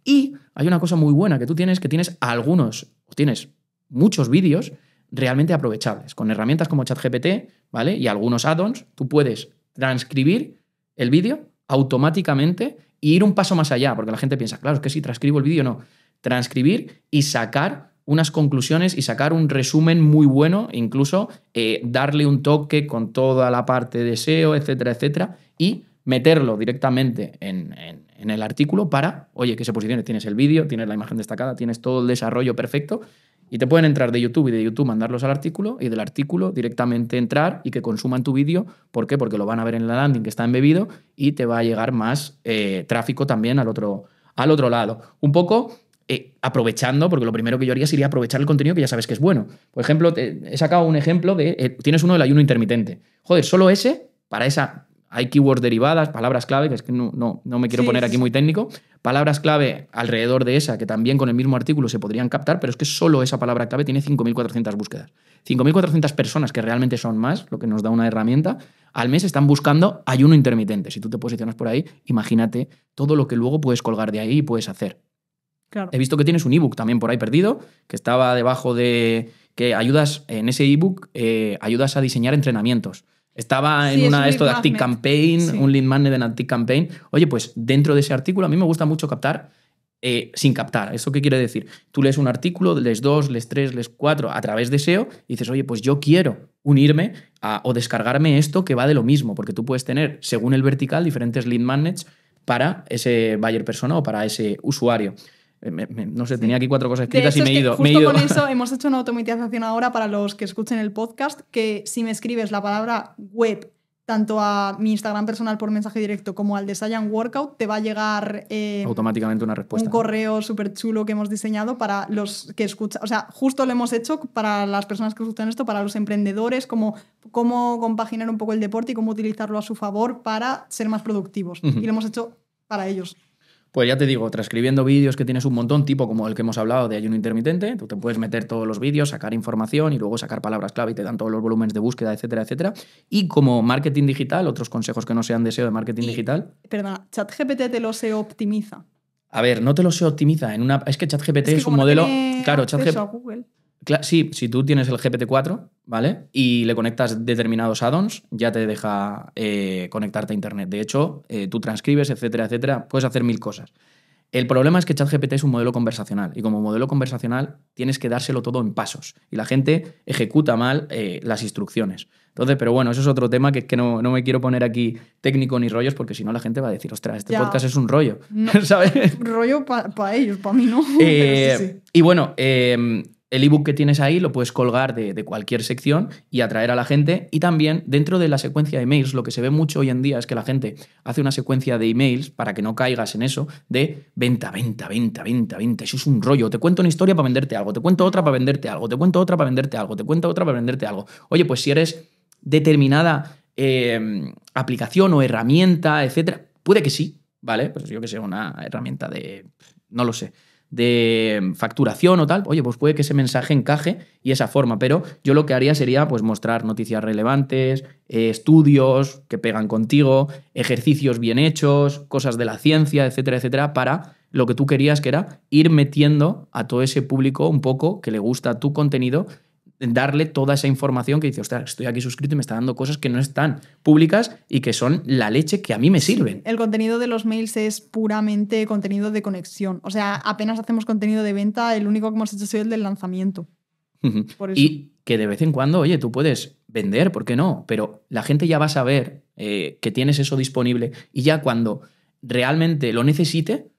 Y hay una cosa muy buena que tú tienes, que tienes algunos, tienes muchos vídeos realmente aprovechables. Con herramientas como ChatGPT, ¿vale? Y algunos add-ons, tú puedes transcribir el vídeo automáticamente e ir un paso más allá, porque la gente piensa, claro, es que si transcribo el vídeo, no. Transcribir y sacar unas conclusiones y sacar un resumen muy bueno, incluso eh, darle un toque con toda la parte de SEO, etcétera, etcétera, y meterlo directamente en, en el artículo para, oye, que se posicione, tienes el vídeo, tienes la imagen destacada, tienes todo el desarrollo perfecto y te pueden entrar de YouTube y de YouTube mandarlos al artículo y del artículo directamente entrar y que consuman tu vídeo. ¿Por qué? Porque lo van a ver en la landing que está embebido y te va a llegar más eh, tráfico también al otro, al otro lado. Un poco eh, aprovechando, porque lo primero que yo haría sería aprovechar el contenido que ya sabes que es bueno. Por ejemplo, he sacado un ejemplo de, eh, tienes uno del ayuno intermitente. Joder, solo ese, para esa hay keywords derivadas, palabras clave, que es que no, no, no me quiero poner aquí muy técnico, palabras clave alrededor de esa, que también con el mismo artículo se podrían captar, pero es que solo esa palabra clave tiene 5.400 búsquedas. 5.400 personas, que realmente son más, lo que nos da una herramienta, al mes están buscando ayuno intermitente. Si tú te posicionas por ahí, imagínate todo lo que luego puedes colgar de ahí y puedes hacer. He visto que tienes un ebook también por ahí perdido, que estaba debajo de... que ayudas en ese ebook, eh, ayudas a diseñar entrenamientos. Estaba en una esto de Active Campaign, un lead magnet en Active Campaign. Oye, pues dentro de ese artículo a mí me gusta mucho captar eh, sin captar. ¿Eso qué quiere decir? Tú lees un artículo, lees dos, lees tres, lees cuatro a través de SEO y dices, oye, pues yo quiero unirme o descargarme esto que va de lo mismo, porque tú puedes tener, según el vertical, diferentes lead magnets para ese buyer persona o para ese usuario. Eh, no sé, tenía aquí cuatro cosas escritas y me he ido. Justo con eso hemos hecho una automatización ahora para los que escuchen el podcast, que si me escribes la palabra web tanto a mi Instagram personal por mensaje directo como al de Workout, te va a llegar eh, automáticamente una respuesta. Un correo súper chulo que hemos diseñado para los que escuchan, o sea, justo lo hemos hecho para las personas que escuchan esto, para los emprendedores, como cómo compaginar un poco el deporte y cómo utilizarlo a su favor para ser más productivos. Y lo hemos hecho para ellos. Pues ya te digo, transcribiendo vídeos que tienes un montón, tipo como el que hemos hablado de ayuno intermitente, tú te puedes meter todos los vídeos, sacar información y luego sacar palabras clave y te dan todos los volúmenes de búsqueda, etcétera, etcétera. Y como marketing digital, otros consejos que no sean deseo de marketing digital. Perdona, ChatGPT te lo se optimiza. A ver, no te lo se optimiza en una. Es que ChatGPT es, es un modelo. Claro, ChatGPT. Sí, si tú tienes el GPT-4, ¿vale? Y le conectas determinados add-ons, ya te deja eh, conectarte a Internet. De hecho, eh, tú transcribes, etcétera, etcétera. Puedes hacer mil cosas. El problema es que ChatGPT es un modelo conversacional y como modelo conversacional tienes que dárselo todo en pasos y la gente ejecuta mal eh, las instrucciones. Entonces, pero bueno, eso es otro tema que, no, me quiero poner aquí técnico ni rollos porque si no la gente va a decir, ostras, este podcast es un rollo, ¿sabes? Rollo para ellos, para mí no. Y bueno, em, el ebook que tienes ahí lo puedes colgar de, cualquier sección y atraer a la gente. Y también dentro de la secuencia de emails, lo que se ve mucho hoy en día es que la gente hace una secuencia de emails para que no caigas en eso de venta, venta, venta, venta, venta. Eso es un rollo. Te cuento una historia para venderte algo, te cuento otra para venderte algo, te cuento otra para venderte algo, te cuento otra para venderte algo. Oye, pues si eres determinada em, aplicación o herramienta, etcétera, puede que sí, ¿vale? Pues yo que sé, una herramienta de. no lo sé de em, facturación o tal, oye, pues puede que ese mensaje encaje y esa forma, pero yo lo que haría sería pues mostrar noticias relevantes, eh, estudios que pegan contigo, ejercicios bien hechos, cosas de la ciencia, etcétera, etcétera, para lo que tú querías que era ir metiendo a todo ese público un poco que le gusta tu contenido darle toda esa información que dice, ostras, estoy aquí suscrito y me está dando cosas que no están públicas y que son la leche que a mí me sirven. el contenido de los mails es puramente contenido de conexión. O sea, apenas hacemos contenido de venta, el único que hemos hecho es el del lanzamiento. Y que de vez en cuando, oye, tú puedes vender, ¿por qué no? Pero la gente ya va a saber eh, que tienes eso disponible y ya cuando realmente lo necesite,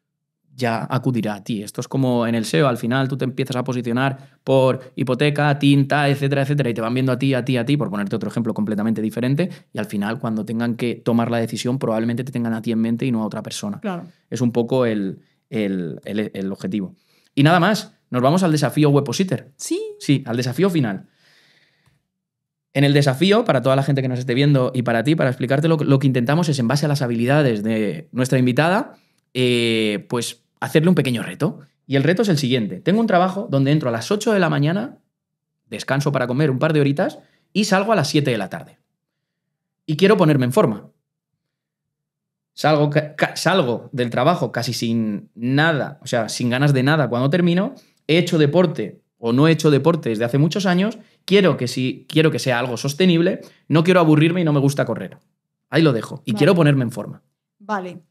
ya acudirá a ti. Esto es como en el SEO, al final tú te empiezas a posicionar por hipoteca, tinta, etcétera, etcétera, y te van viendo a ti, a ti, a ti, por ponerte otro ejemplo completamente diferente, y al final cuando tengan que tomar la decisión probablemente te tengan a ti en mente y no a otra persona. Claro. Es un poco el, objetivo. Y nada más, nos vamos al desafío Webpositor. Sí. Sí, al desafío final. En el desafío, para toda la gente que nos esté viendo y para ti, para explicarte lo que intentamos es, en base a las habilidades de nuestra invitada, eh, pues hacerle un pequeño reto. Y el reto es el siguiente. Tengo un trabajo donde entro a las 8 de la mañana, descanso para comer un par de horitas y salgo a las 7 de la tarde. Y quiero ponerme en forma. Salgo, salgo del trabajo casi sin nada, o sea, sin ganas de nada cuando termino. He hecho deporte o no he hecho deporte desde hace muchos años. Quiero que, si, quiero que sea algo sostenible. No quiero aburrirme y no me gusta correr. Ahí lo dejo. Y quiero ponerme en forma. Vale.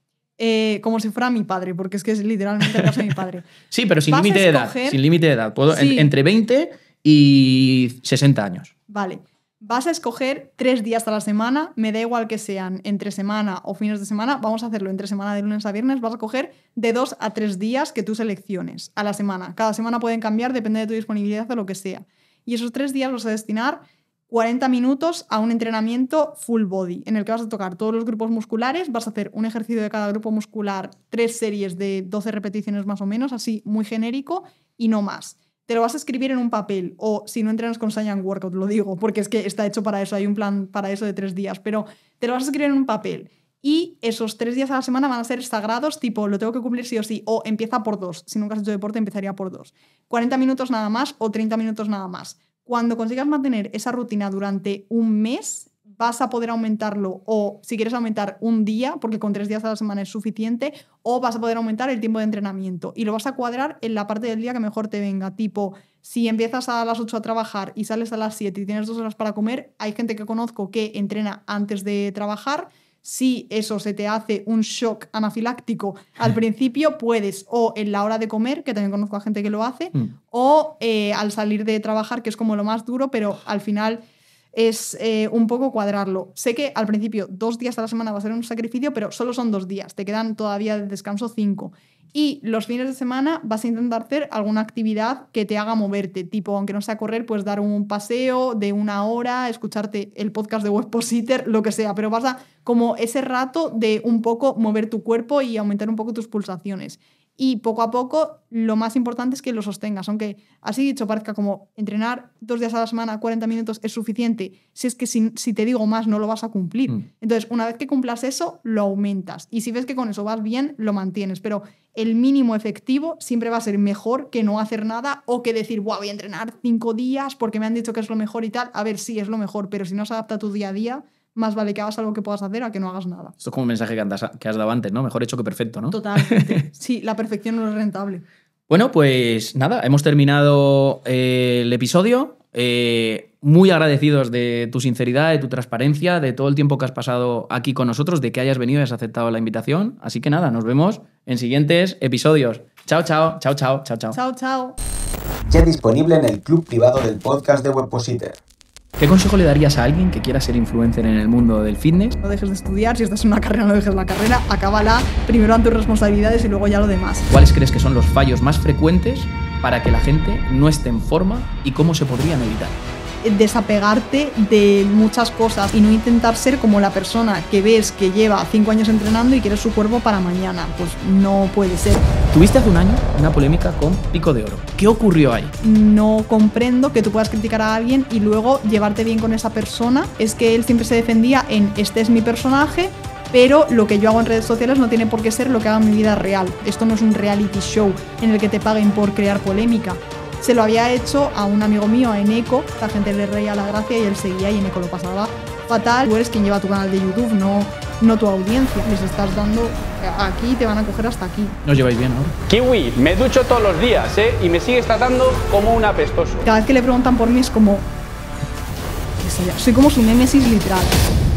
Eh, como si fuera mi padre, porque es que es literalmente el caso de mi padre. Sí, pero sin límite de edad. Sin límite de edad. Puedo, entre 20 y 60 años. Vale. Vas a escoger tres días a la semana, me da igual que sean entre semana o fines de semana, vamos a hacerlo entre semana de lunes a viernes, vas a escoger de dos a tres días que tú selecciones a la semana. Cada semana pueden cambiar, depende de tu disponibilidad o lo que sea. Y esos tres días los vas a destinar 40 minutos a un entrenamiento full body, en el que vas a tocar todos los grupos musculares, vas a hacer un ejercicio de cada grupo muscular, tres series de 12 repeticiones más o menos, así muy genérico y no más. Te lo vas a escribir en un papel, o si no entrenas con Science Workout, lo digo, porque es que está hecho para eso, hay un plan para eso de tres días, pero te lo vas a escribir en un papel. Y esos tres días a la semana van a ser sagrados, tipo, lo tengo que cumplir sí o sí, o empieza por dos. Si nunca has hecho deporte, empezaría por dos. 40 minutos nada más o 30 minutos nada más cuando consigas mantener esa rutina durante un mes, vas a poder aumentarlo o si quieres aumentar un día, porque con tres días a la semana es suficiente, o vas a poder aumentar el tiempo de entrenamiento y lo vas a cuadrar en la parte del día que mejor te venga, tipo si empiezas a las 8 a trabajar y sales a las 7 y tienes dos horas para comer, hay gente que conozco que entrena antes de trabajar si eso se te hace un shock anafiláctico al principio, puedes o en la hora de comer, que también conozco a gente que lo hace, mm. o eh, al salir de trabajar, que es como lo más duro, pero al final es eh, un poco cuadrarlo. Sé que al principio dos días a la semana va a ser un sacrificio, pero solo son dos días, te quedan todavía de descanso cinco. Y los fines de semana vas a intentar hacer alguna actividad que te haga moverte, tipo, aunque no sea correr, pues dar un paseo de una hora, escucharte el podcast de Webpositor, lo que sea, pero vas a como ese rato de un poco mover tu cuerpo y aumentar un poco tus pulsaciones y poco a poco lo más importante es que lo sostengas, aunque así dicho parezca como entrenar dos días a la semana 40 minutos es suficiente, si es que si, te digo más no lo vas a cumplir. Mm. Entonces, una vez que cumplas eso, lo aumentas y si ves que con eso vas bien, lo mantienes, pero el mínimo efectivo siempre va a ser mejor que no hacer nada o que decir, wow, voy a entrenar cinco días porque me han dicho que es lo mejor y tal. A ver, sí, es lo mejor, pero si no se adapta a tu día a día, más vale que hagas algo que puedas hacer a que no hagas nada. Esto es como un mensaje que, que has dado antes, ¿no? Mejor hecho que perfecto, ¿no? Totalmente. sí, la perfección no es rentable. Bueno, pues nada, hemos terminado eh, el episodio. Eh, muy agradecidos de tu sinceridad, de tu transparencia, de todo el tiempo que has pasado aquí con nosotros, de que hayas venido y has aceptado la invitación. Así que nada, nos vemos en siguientes episodios. Chao, chao, chao, chao, chao, chao. Chao, chao. Ya disponible en el club privado del podcast de Webpositor. ¿Qué consejo le darías a alguien que quiera ser influencer en el mundo del fitness? No dejes de estudiar, si estás en una carrera no dejes la carrera, acábala primero ante tus responsabilidades y luego ya lo demás. ¿Cuáles crees que son los fallos más frecuentes para que la gente no esté en forma y cómo se podrían evitar? desapegarte de muchas cosas y no intentar ser como la persona que ves que lleva cinco años entrenando y quiere su cuerpo para mañana. Pues no puede ser. Tuviste hace un año una polémica con Pico de Oro. ¿Qué ocurrió ahí? No comprendo que tú puedas criticar a alguien y luego llevarte bien con esa persona. Es que él siempre se defendía en este es mi personaje, pero lo que yo hago en redes sociales no tiene por qué ser lo que haga en mi vida real. Esto no es un reality show en el que te paguen por crear polémica. Se lo había hecho a un amigo mío, a Eneco, la gente le reía la gracia y él seguía y Eneco lo pasaba fatal. Tú eres quien lleva tu canal de YouTube, no, no tu audiencia. Les estás dando aquí te van a coger hasta aquí. No lleváis bien, ¿no? Kiwi, me ducho todos los días, ¿eh? Y me sigue tratando como un apestoso. Cada vez que le preguntan por mí es como... Soy como su némesis literal.